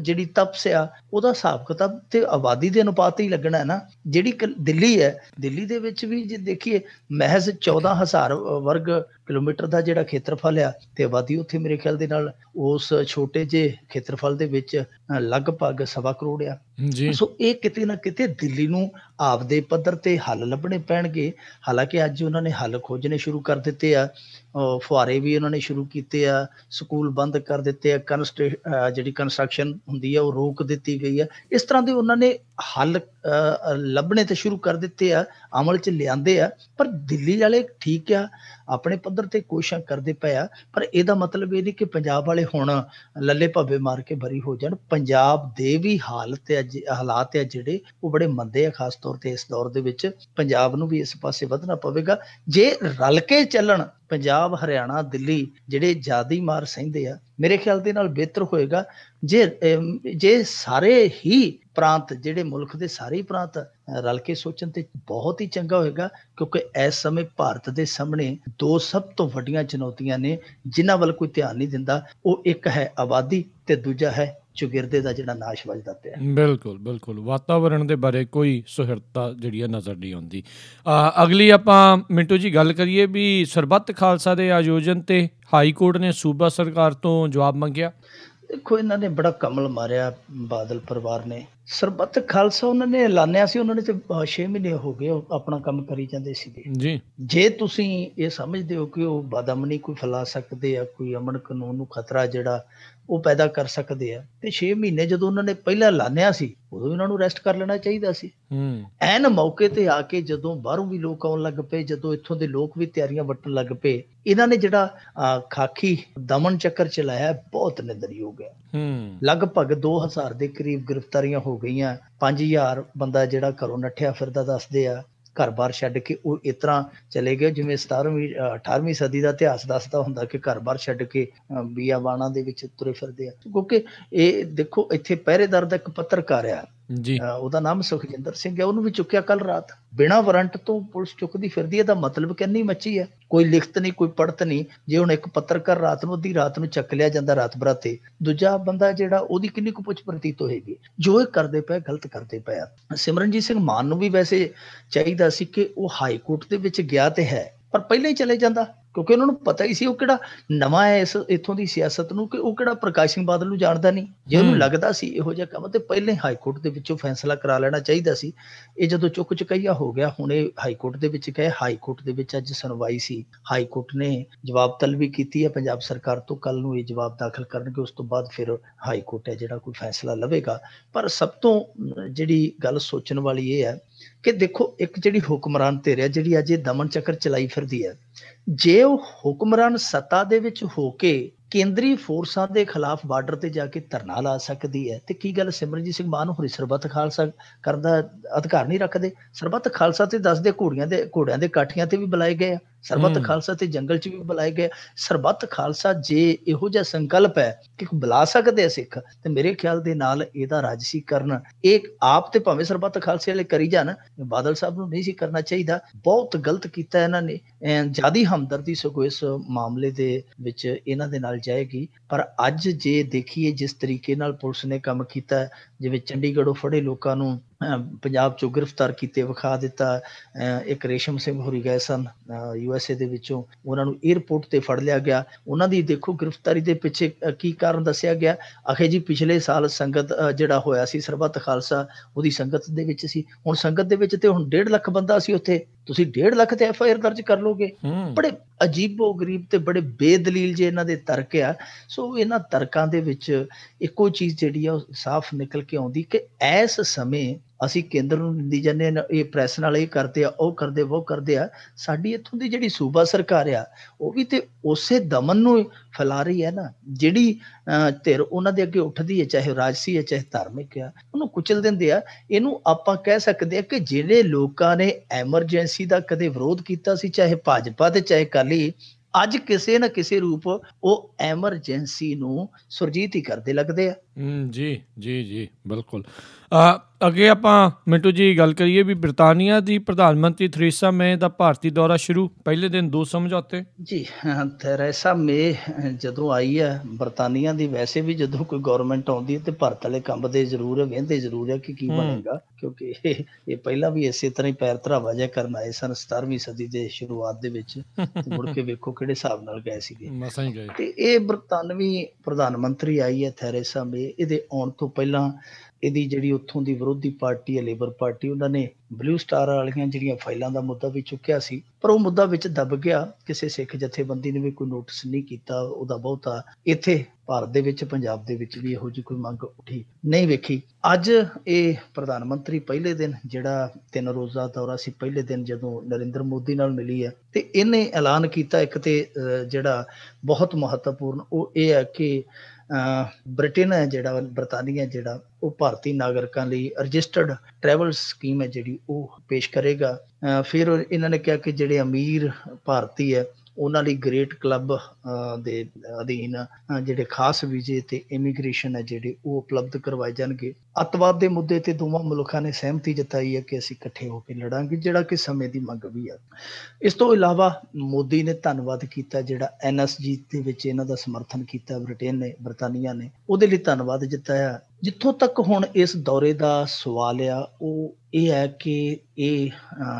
ਜਿਹੜੀ ਤਪਸ ਆ ਉਹਦਾ ਹਿਸਾਬ ਕਿਤਾਬ ਤੇ ਆਬਾਦੀ ਦੇ ਅਨੁਪਾਤ ਹੀ ਲੱਗਣਾ ਹੈ ਨਾ ਜਿਹੜੀ ਦਿੱਲੀ ਹੈ ਦਿੱਲੀ ਦੇ ਵਿੱਚ ਵੀ ਜੇ ਦੇਖੀਏ ਮਹਿਜ਼ 14000 ਵਰਗ ਕਿਲੋਮੀਟਰ ਦਾ ਜਿਹੜਾ ਖੇਤਰਫਲ ਆ ਤੇ ਆਬਾਦੀ ਉੱਥੇ ਮੇਰੇ ਖਿਆਲ ਦੇ ਨਾਲ ਉਸ ਛੋਟੇ ਜੇ ਖੇਤਰਫਲ ਦੇ ਵਿੱਚ ਲਗਭਗ ਸਵਾ ਕਰੋੜ ਆ ਸੋ ਇਹ ਕਿਤੇ ਨਾ ਕਿਤੇ ਦਿੱਲੀ ਨੂੰ ਆਪਦੇ ਪੱਧਰ ਤੇ ਹੱਲ ਲੱਭਣੇ ਪੈਣਗੇ ਹਾਲਾਂਕਿ ਅੱਜ ਉਹਨਾਂ ਨੇ ਹੱਲ ਖੋਜਣੇ ਸ਼ੁਰੂ ਕਰ ਦਿੱਤੇ ਆ ਫੁਆਰੇ ਵੀ ਉਹਨਾਂ ਨੇ ਸ਼ੁਰੂ ਕੀਤੇ ਆ ਸਕੂਲ ਬੰਦ ਕਰ ਦਿੱਤੇ ਆ ਜਿਹੜੀ ਕੰਸਟਰਕਸ਼ਨ ਹੁੰਦੀ ਆ ਉਹ ਰੋਕ ਦਿੱਤੀ ਗਈ ਆ ਇਸ ਤਰ੍ਹਾਂ ਦੇ ਉਹਨਾਂ ਨੇ ਹੱਲ ਲੱਭਣੇ ਤੇ ਸ਼ੁਰੂ ਕਰ ਦਿੱਤੇ ਆ ਅਮਲ 'ਚ ਲਿਆਂਦੇ ਆ ਪਰ ਦਿੱਲੀ ਵਾਲੇ ਠੀਕ ਆ ਆਪਣੇ ਪੱਧਰ ਤੇ ਕੋਸ਼ਿਸ਼ਾਂ ਕਰਦੇ ਪਏ ਆ ਪਰ ਇਹਦਾ ਮਤਲਬ ਇਹ ਨਹੀਂ ਕਿ ਪੰਜਾਬ ਵਾਲੇ ਹੁਣ ਲੱਲੇ ਭੱਬੇ ਮਾਰ ਕੇ ਬਰੀ ਹੋ ਜਾਣ ਪੰਜਾਬ ਦੇ ਵੀ ਹਾਲਤ ਅੱਜ ਹਾਲਾਤ ਹੈ ਜਿਹੜੇ ਉਹ ਬੜੇ ਮੰਦੇ ਆ ਖਾਸ ਤੌਰ ਤੇ ਇਸ ਦੌਰ ਦੇ ਵਿੱਚ ਪੰਜਾਬ ਨੂੰ ਵੀ ਇਸ ਪਾਸੇ ਵਧਣਾ ਪਵੇਗਾ ਜੇ ਰਲ ਕੇ ਚੱਲਣ ਪੰਜਾਬ ਹਰਿਆਣਾ ਦਿੱਲੀ ਜਿਹੜੇ ਜਾਦੀ ਮਾਰ ਸਹਿੰਦੇ ਆ ਮੇਰੇ ਖਿਆਲ ਦੇ ਨਾਲ ਬਿਹਤਰ ਹੋਏਗਾ ਜੇ ਜੇ ਸਾਰੇ ਹੀ ਪ੍ਰਾਂਤ ਜਿਹੜੇ ਮੁਲਕ ਦੇ ਸਾਰੇ ਹੀ ਪ੍ਰਾਂਤ ਰਲ ਕੇ ਸੋਚਣ ਤੇ ਬਹੁਤ ਹੀ ਚੰਗਾ ਹੋਏਗਾ ਕਿਉਂਕਿ ਇਸ ਸਮੇਂ ਭਾਰਤ ਦੇ ਸਾਹਮਣੇ ਦੋ ਸਭ ਤੋਂ ਵੱਡੀਆਂ ਚੁਣੌਤੀਆਂ ਨੇ ਜਿਨ੍ਹਾਂ ਵੱਲ ਕੋਈ ਧਿਆਨ ਨਹੀਂ ਦਿੰਦਾ ਉਹ ਇੱਕ ਹੈ ਆਬਾਦੀ ਤੇ ਦੂਜਾ ਹੈ ਚੁਗਿਰਦੇ ਦਾ ਜਿਹੜਾ ਨਾਸ਼ ਵੱਜਦਾ ਪਿਆ ਬਿਲਕੁਲ ਬਿਲਕੁਲ ਵਾਤਾਵਰਣ ਦੇ ਬਾਰੇ ਕੋਈ ਸੁਹਿਰਤਾ ਜਿਹੜੀ ਹੈ ਨਜ਼ਰ ਨਹੀਂ ਆਉਂਦੀ ਅਗਲੀ ਆਪਾਂ ਮਿੰਟੂ ਜੀ ਗੱਲ ਕਰੀਏ ਵੀ ਸਰਬੱਤ ਖਾਲਸਾ ਦੇ ਆਯੋਜਨ ਤੇ ਹਾਈ ਕੋਰਟ ਨੇ ਸੂਬਾ ਸਰਕਾਰ ਤੋਂ ਜਵਾਬ ਮੰਗਿਆ ਦੇਖੋ ਇਹਨਾਂ ਨੇ ਬੜਾ ਕਮਲ ਮਾਰਿਆ ਬਾਦਲ ਪਰਿਵਾਰ ਨੇ ਸਰਬੱਤ ਖਾਲਸਾ ਉਹਨਾਂ ਨੇ ਐਲਾਨਿਆ ਸੀ ਉਹਨਾਂ ਨੇ ਤੇ 6 ਮਹੀਨੇ ਹੋ ਗਏ ਆਪਣਾ ਕੰਮ ਕਰੀ ਜਾਂਦੇ ਸੀ ਜੀ ਜੇ ਤੁਸੀਂ ਇਹ ਸਮਝਦੇ ਹੋ ਕਿ ਉਹ ਬਾਦਮਨੀ ਕੋਈ ਫਲਾ ਸਕਦੇ ਆ ਕੋਈ ਅਮਨ ਕਾਨੂੰਨ ਨੂੰ ਖਤਰਾ ਜਿਹੜਾ ਉਹ ਪੈਦਾ ਕਰ ਸਕਦੇ ਆ ਤੇ 6 ਮਹੀਨੇ ਜਦੋਂ ਉਹਨਾਂ ਨੇ ਪਹਿਲਾਂ ਲਾਨਿਆ ਸੀ ਉਦੋਂ ਵੀ ਉਹਨਾਂ ਨੂੰ ਰੈਸਟ ਕਰ ਲੈਣਾ ਚਾਹੀਦਾ ਸੀ ਹੂੰ ਐਨ ਮੌਕੇ ਤੇ ਆ ਕੇ ਜਦੋਂ ਬਾਹਰੋਂ ਵੀ ਲੋਕ ਆਉਣ ਲੱਗ ਪਏ ਜਦੋਂ ਇੱਥੋਂ ਦੇ ਲੋਕ ਵੀ ਤਿਆਰੀਆਂ ਵਟਣ ਲੱਗ ਪਏ ਇਹਨਾਂ ਨੇ ਜਿਹੜਾ ਖਾਕੀ ਦਮਨ ਚੱਕਰ ਚਲਾਇਆ ਬਹੁਤ ਗਿਆ ਹੈ ਲਗਭਗ 2000 ਦੇ ਕਰੀਬ ਗ੍ਰਿਫਤਾਰੀਆਂ ਹੋ ਗਈਆਂ 5000 ਬੰਦਾ ਜਿਹੜਾ ਘਰੋਂ ਨੱਠਿਆ ਫਿਰਦਾ ਦੱਸਦੇ ਆ ਘਰ-ਬਾਰ ਛੱਡ ਕੇ ਉਹ ਇਸ ਤਰ੍ਹਾਂ ਚਲੇ ਗਏ ਜਿਵੇਂ 17ਵੀਂ 18ਵੀਂ ਸਦੀ ਦਾ ਇਤਿਹਾਸ ਦੱਸਦਾ ਹੁੰਦਾ ਕਿ ਘਰ-ਬਾਰ ਛੱਡ ਕੇ ਬੀਆਬਾਨਾਂ ਦੇ ਵਿੱਚ ਤੁਰੇ ਫਿਰਦੇ ਆ ਕਿਉਂਕਿ ਇਹ ਦੇਖੋ ਇੱਥੇ ਪਹਿਰੇਦਾਰ ਦਾ ਇੱਕ ਪੱਤਰਕਾਰ ਆ ਜੀ ਉਹਦਾ ਨਾਮ ਸੁਖਜਿੰਦਰ ਸਿੰਘ ਹੈ ਉਹਨੂੰ ਵੀ ਚੁੱਕਿਆ ਕੱਲ ਰਾਤ ਬਿਨਾ ਵਾਰੰਟ ਤੋਂ ਪੁਲਿਸ ਚੁੱਕਦੀ ਫਿਰਦੀ ਹੈ ਦਾ ਮਤਲਬ ਕਿੰਨੀ ਮੱਚੀ ਹੈ ਕੋਈ ਲਿਖਤ ਨਹੀਂ ਕੋਈ ਪੜਤ ਨਹੀਂ ਜੇ ਹੁਣ ਇੱਕ ਪੱਤਰਕਾਰ ਰਾਤ ਨੂੰ ਅੱਧੀ ਰਾਤ ਨੂੰ ਚੱਕ ਲਿਆ ਜਾਂਦਾ ਰਾਤ ਬਰਾਤੇ ਦੂਜਾ ਬੰਦਾ ਜਿਹੜਾ ਉਹਦੀ ਕਿੰਨੀ ਕੁ ਪੁੱਛ ਪ੍ਰਤੀਤ ਹੋਏਗੀ ਜੋ ਇਹ ਕਰਦੇ ਪਏ ਗਲਤ ਕਰਦੇ ਪਏ ਸਿਮਰਨਜੀਤ ਸਿੰਘ ਮਾਨ ਨੂੰ ਵੀ ਵੈਸੇ ਚਾਹੀਦਾ ਸੀ ਕਿ ਉਹ ਹਾਈ ਕੋਰਟ ਦੇ ਵਿੱਚ ਗਿਆ ਤੇ ਹੈ ਪਰ ਪਹਿਲਾਂ ਹੀ ਚਲੇ ਜਾਂਦਾ ਕਿਉਂਕਿ ਉਹਨਾਂ ਨੂੰ ਪਤਾ ਹੀ ਸੀ ਉਹ ਕਿਹੜਾ ਨਵਾਂ ਹੈ ਇਸ ਇਥੋਂ ਦੀ ਸਿਆਸਤ ਨੂੰ ਕਿ ਉਹ ਕਿਹੜਾ ਪ੍ਰਕਾਸ਼ ਸਿੰਘ ਬਾਦਲ ਨੂੰ ਜਾਣਦਾ ਨਹੀਂ ਜੇ ਉਹਨੂੰ ਲੱਗਦਾ ਸੀ ਇਹੋ ਜਿਹਾ ਕੰਮ ਤੇ ਪਹਿਲਾਂ ਹੀ ਹਾਈ ਕੋਰਟ ਦੇ ਵਿੱਚੋਂ ਫੈਸਲਾ ਕਰਾ ਲੈਣਾ ਚਾਹੀਦਾ ਸੀ ਇਹ ਜਦੋਂ ਚੁੱਕ ਚੁਕਈਆ ਹੋ ਗਿਆ ਹੁਣ ਇਹ ਹਾਈ ਕੋਰਟ ਦੇ ਵਿੱਚ ਗਏ ਹਾਈ ਕੋਰਟ ਦੇ ਵਿੱਚ ਅੱਜ ਸੁਣਵਾਈ ਸੀ ਹਾਈ ਕੋਰਟ ਨੇ ਜਵਾਬ ਤਲਬੀ ਕੀਤੀ ਹੈ ਪੰਜਾਬ ਸਰਕਾਰ ਤੋਂ ਕੱਲ ਨੂੰ ਇਹ ਜਵਾਬ ਦਾਖਲ ਕਰਨਗੇ ਉਸ ਤੋਂ ਬਾਅਦ ਫਿਰ ਹਾਈ ਕੋਰਟ ਹੈ ਜਿਹੜਾ ਕੋਈ ਫੈਸਲਾ ਲਵੇਗਾ ਪਰ ਸਭ ਤੋਂ ਜਿਹੜੀ ਗੱਲ ਸੋਚਣ ਵਾਲੀ ਇਹ ਹੈ ਕਿ ਦੇਖੋ ਇੱਕ ਜਿਹੜੀ ਹੁਕਮਰਾਨ ਤੇ ਰਿਆ ਜਿਹੜੀ ਅਜੇ ਦਮਨ ਚੱਕਰ ਚਲਾਈ ਫਿਰਦੀ ਹੈ ਜੇ ਉਹ ਹੁਕਮਰਾਨ ਸੱਤਾ ਦੇ ਵਿੱਚ ਹੋ ਕੇ ਕੇਂਦਰੀ ਫੋਰਸਾਂ ਦੇ ਖਿਲਾਫ ਬਾਰਡਰ ਤੇ ਜਾ ਕੇ ਧਰਨਾ ਲਾ ਸਕਦੀ ਹੈ ਤੇ ਕੀ ਗੱਲ ਸਿਮਰਜੀਤ ਸਿੰਘ ਮਾਨ ਹੋਰੀ ਸਰਬੱਤ ਖਾਲਸਾ ਕਰਨ ਦਾ ਅਧਿਕਾਰ ਨਹੀਂ ਰੱਖਦੇ ਸਰਬੱਤ ਖਾਲਸਾ ਤੇ ਦੱਸਦੇ ਘੋੜੀਆਂ ਦੇ ਘੋੜਿਆਂ ਦੇ ਕਾਠੀਆਂ ਤੇ ਵੀ ਬੁਲਾਏ ਗਏ ਆ ਸਰਬੱਤ ਖਾਲਸਾ ਤੇ ਜੰਗਲ 'ਚ ਵੀ ਬੁਲਾਏ ਗਏ ਸਰਬੱਤ ਖਾਲਸਾ ਜੇ ਇਹੋ ਜਿਹਾ ਸੰਕਲਪ ਹੈ ਕਿ ਬੁਲਾ ਸਕਦੇ ਆ ਸਿੱਖ ਤੇ ਮੇਰੇ ਖਿਆਲ ਦੇ ਨਾਲ ਇਹਦਾ ਰਾਜਸੀ ਕਰਨ ਇਹ ਆਪ ਤੇ ਭਾਵੇਂ ਸਰਬੱਤ ਖਾਲਸੇ ਵਾਲੇ ਕਰੀ ਜਾਣ ਬਾਦਲ ਸਾਹਿਬ ਨੂੰ ਨਹੀਂ ਸੀ ਕਰਨਾ ਚਾਹੀਦਾ ਬਹੁਤ ਗਲਤ ਕੀਤਾ ਇਹਨਾਂ ਨੇ ਜਿਆਦੀ ਹਮਦਰਦੀ ਸਗੋ ਇਸ ਮਾਮਲੇ ਦੇ ਵਿੱਚ ਇਹਨਾਂ ਦੇ ਨਾਲ ਜਾਏਗੀ ਪਰ ਅੱਜ ਜੇ ਦੇਖੀਏ ਜਿਸ ਤਰੀਕੇ ਨਾਲ ਪੁਲਿਸ ਨੇ ਕੰਮ ਕੀਤਾ ਜਿਵੇਂ ਚੰਡੀਗੜ੍ਹੋਂ ਫੜੇ ਲੋਕਾਂ ਨੂੰ ਪੰਜਾਬ ਚੋਂ ਗ੍ਰਿਫਤਾਰ ਕੀਤੇ ਵਿਖਾ ਦਿੱਤਾ ਇੱਕ ਰੇਸ਼ਮ ਸਿੰਘ ਹੋਰੀ ਗਏ ਸਨ ਯੂ ਐਸ ਏ ਦੇ ਵਿੱਚੋਂ ਉਹਨਾਂ ਨੂੰ 에어ਪੋਰਟ ਤੇ ਫੜ ਲਿਆ ਗਿਆ ਉਹਨਾਂ ਦੀ ਦੇਖੋ ਗ੍ਰਿਫਤਾਰੀ ਦੇ ਪਿੱਛੇ ਕੀ ਕਾਰਨ ਦੱਸਿਆ ਗਿਆ ਅਖੇ ਜੀ ਪਿਛਲੇ ਸਾਲ ਸੰਗਤ ਜਿਹੜਾ ਹੋਇਆ ਸੀ ਸਰਬੱਤ ਖਾਲਸਾ ਉਹਦੀ ਸੰਗਤ ਦੇ ਵਿੱਚ ਸੀ ਹੁਣ ਸੰਗਤ ਦੇ ਵਿੱਚ ਤੇ ਹੁਣ 1.5 ਲੱਖ ਬੰਦਾ ਸੀ ਉੱਥੇ ਤੁਸੀਂ 1.5 ਲੱਖ ਤੇ ਐਫ ਆਈ ਆਰ ਦਰਜ ਕਰ ਲੋਗੇ ਬੜੇ ਅਜੀਬੋ ਗਰੀਬ ਤੇ ਬੜੇ ਬੇਦਲੀਲ ਜੇ ਇਹਨਾਂ ਦੇ ਤਰਕ ਆ ਸੋ ਇਹਨਾਂ ਤਰਕਾਂ ਦੇ ਵਿੱਚ ਇੱਕੋ ਚੀਜ਼ ਜਿਹੜੀ ਆ ਉਹ ਸਾਫ਼ ਨਿਕਲ ਕੇ ਆਉਂਦੀ ਕਿ ਐਸ ਸਮੇਂ ਅਸੀਂ ਕੇਂਦਰ ਨੂੰ ਦਿੰਦੀ ਜਾਂਦੇ ਆ ਇਹ ਪ੍ਰੈਸ ਨਾਲ ਇਹ ਕਰਦੇ ਆ ਉਹ ਕਰਦੇ ਉਹ ਕਰਦੇ ਆ ਸਾਡੀ ਇੱਥੋਂ ਦੀ ਜਿਹੜੀ ਸੂਬਾ ਸਰਕਾਰ ਆ ਉਹ ਵੀ ਤੇ ਉਸੇ ਦਮਨ ਨੂੰ ਫੈਲਾ ਰਹੀ ਹੈ ਨਾ ਜਿਹੜੀ ਧਿਰ ਉਹਨਾਂ ਦੇ ਅੱਗੇ ਉੱਠਦੀ ਹੈ ਚਾਹੇ ਰਾਜਸੀ ਹੈ ਚਾਹੇ ਧਾਰਮਿਕ ਆ ਉਹਨੂੰ ਕੁਚਲ ਦਿੰਦੇ ਆ ਇਹਨੂੰ ਆਪਾਂ ਕਹਿ ਸਕਦੇ ਆ ਕਿ ਜਿਹੜੇ ਲੋਕਾਂ ਨੇ ਐਮਰਜੈਂਸੀ ਦਾ ਕਦੇ ਵਿਰੋਧ ਕੀਤਾ ਸੀ ਚਾਹੇ ਭਾਜਪਾ ਤੇ ਚਾਹੇ ਕਾਲੀ ਅੱਜ ਕਿਸੇ ਨਾ ਕਿਸੇ ਰੂਪ ਉਹ ਐਮਰਜੈਂਸੀ ਨੂੰ ਸੁਰਜੀਤ ਹੀ ਕਰਦੇ ਲੱਗਦੇ ਆ ਹੂੰ ਜੀ ਜੀ ਜੀ ਬਿਲਕੁਲ ਅੱਗੇ ਆਪਾਂ ਮਿੰਟੂ ਜੀ ਗੱਲ ਕਰੀਏ ਵੀ ਬ੍ਰਿਟਾਨੀਆ ਦੀ ਪ੍ਰਧਾਨ ਮੰਤਰੀ ਥਰੇਸਾ ਮੇ ਦਾ ਭਾਰਤੀ ਦੌਰਾ ਸ਼ੁਰੂ ਪਹਿਲੇ ਦਿਨ ਦੋ ਸਮਝੌਤੇ ਜੀ ਥਰੇਸਾ ਮੇ ਜਦੋਂ ਆਈ ਹੈ ਬ੍ਰਿਟਾਨੀਆ ਦੀ ਵੈਸੇ ਵੀ ਜਦੋਂ ਕੋਈ ਗਵਰਨਮੈਂਟ ਆਉਂਦੀ ਹੈ ਤੇ ਭਾਰਤ ਵਾਲੇ ਕੰਬਦੇ ਜ਼ਰੂਰ ਹੈ ਜ਼ਰੂਰ ਹੈ ਕਿ ਕੀ ਬਣੇਗਾ ਕਿਉਂਕਿ ਇਹ ਪਹਿਲਾਂ ਵੀ ਇਸੇ ਤਰ੍ਹਾਂ ਹੀ ਪੈਰ ਧਰਾਵਾ ਜਿਹਾ ਕਰਨ ਆਏ ਸਨ 17ਵੀਂ ਸਦੀ ਦੇ ਸ਼ੁਰੂਆਤ ਦੇ ਵਿੱਚ ਮੁੜ ਕੇ ਵੇਖੋ ਕਿਹੜੇ ਹਿਸਾਬ ਨਾਲ ਗਏ ਸੀਗੇ ਮਸਾਂ ਹੀ ਗਏ ਤੇ ਇਹ ਬ੍ਰਿਟਾਨਵੀ ਪ੍ਰਧਾਨ ਮੰਤਰੀ ਆਈ ਹੈ ਥੈਰੇਸਾ ਮੇ ਇਹਦੇ ਆਉਣ ਤੋਂ ਪਹਿਲਾਂ ਇਹਦੀ ਜਿਹੜੀ ਉੱਥੋਂ ਦੀ ਵਿਰੋਧੀ ਪਾਰਟੀ ਹੈ ਲੇਬਰ ਪਾਰਟੀ ਉਹਨਾਂ ਨੇ ਬਲੂ ਸਟਾਰ ਵਾਲੀਆਂ ਜਿਹੜੀਆਂ ਫਾਈਲਾਂ ਦਾ ਮੁੱਦਾ ਵੀ ਚੁੱਕਿਆ ਸੀ ਪਰ ਉਹ ਮੁੱਦਾ ਵਿੱਚ ਦਬ ਗਿਆ ਕਿਸੇ ਸਿੱਖ ਜਥੇਬੰਦੀ ਨੇ ਵੀ ਕੋਈ ਨੋਟਿਸ ਨਹੀਂ ਕੀਤਾ ਉਹਦਾ ਬਹੁਤਾ ਇੱਥੇ ਭਾਰਤ ਦੇ ਵਿੱਚ ਪੰਜਾਬ ਦੇ ਵਿੱਚ ਵੀ ਇਹੋ ਜਿਹੀ ਕੋਈ ਮੰਗ ਉੱਠੀ ਨਹੀਂ ਵੇਖੀ ਅੱਜ ਇਹ ਪ੍ਰਧਾਨ ਮੰਤਰੀ ਪਹਿਲੇ ਦਿਨ ਜਿਹੜਾ ਤਿੰਨ ਰੋਜ਼ਾ ਦੌਰਾ ਸੀ ਪਹਿਲੇ ਦਿਨ ਜਦੋਂ ਨਰਿੰਦਰ ਮੋਦੀ ਨਾਲ ਮਿਲੀ ਹੈ ਤੇ ਇਹਨੇ ਐਲਾਨ ਕੀਤਾ ਇੱਕ ਤੇ ਜਿਹੜਾ ਬਹੁਤ ਮਹੱਤਵਪੂਰਨ ਉਹ ਇਹ ਹੈ ਕਿ ਬ੍ਰਿਟੇਨ ਹੈ ਜਿਹੜਾ ਬਰਤਾਨੀਆ ਜਿਹੜਾ ਉਹ ਭਾਰਤੀ ਨਾਗਰਿਕਾਂ ਲਈ ਰਜਿਸਟਰਡ ਟਰੈਵਲ ਸਕੀਮ ਹੈ ਜਿਹੜੀ ਉਹ ਪੇਸ਼ ਕਰੇਗਾ ਫਿਰ ਇਹਨਾਂ ਨੇ ਕਿਹਾ ਕਿ ਜਿਹੜੇ ਅਮੀਰ ਭਾਰਤੀ ਹੈ ਉਹਨਾਂ ਲਈ ਗ੍ਰੇਟ ਕਲੱਬ ਦੇ ਅਧੀਨ ਜਿਹੜੇ ਖਾਸ ਵੀਜ਼ੇ ਤੇ ਇਮੀਗ੍ਰੇਸ਼ਨ ਹੈ ਜਿਹੜੇ ਉਹ ਉਪਲਬਧ ਕਰਵਾਏ ਜਾਣਗੇ ਅਤਵਾਦ ਦੇ ਮੁੱਦੇ ਤੇ ਦੋਵਾਂ ਮੁਲਕਾਂ ਨੇ ਸਹਿਮਤੀ ਜਤਾਈ ਹੈ ਕਿ ਅਸੀਂ ਇਕੱਠੇ ਹੋ ਕੇ ਲੜਾਂਗੇ ਜਿਹੜਾ ਕਿ ਸਮੇਂ ਦੀ ਮੰਗ ਵੀ ਹੈ ਇਸ ਤੋਂ ਇਲਾਵਾ ਮੋਦੀ ਨੇ ਧੰਨਵਾਦ ਕੀਤਾ ਜਿਹੜਾ ਐਨਐਸਜੀ ਦੇ ਵਿੱਚ ਇਹਨਾਂ ਦਾ ਸਮਰਥਨ ਕੀਤਾ ਬ੍ਰਿਟੇਨ ਨੇ ਬਰਤਾਨੀਆਂ ਨੇ ਉਹਦੇ ਲਈ ਧੰਨਵਾਦ ਜਤਾਇਆ ਜਿੱਥੋਂ ਤੱਕ ਹੁਣ ਇਸ ਦੌਰੇ ਦਾ ਸਵਾਲ ਆ ਉਹ ਇਹ ਹੈ ਕਿ ਇਹ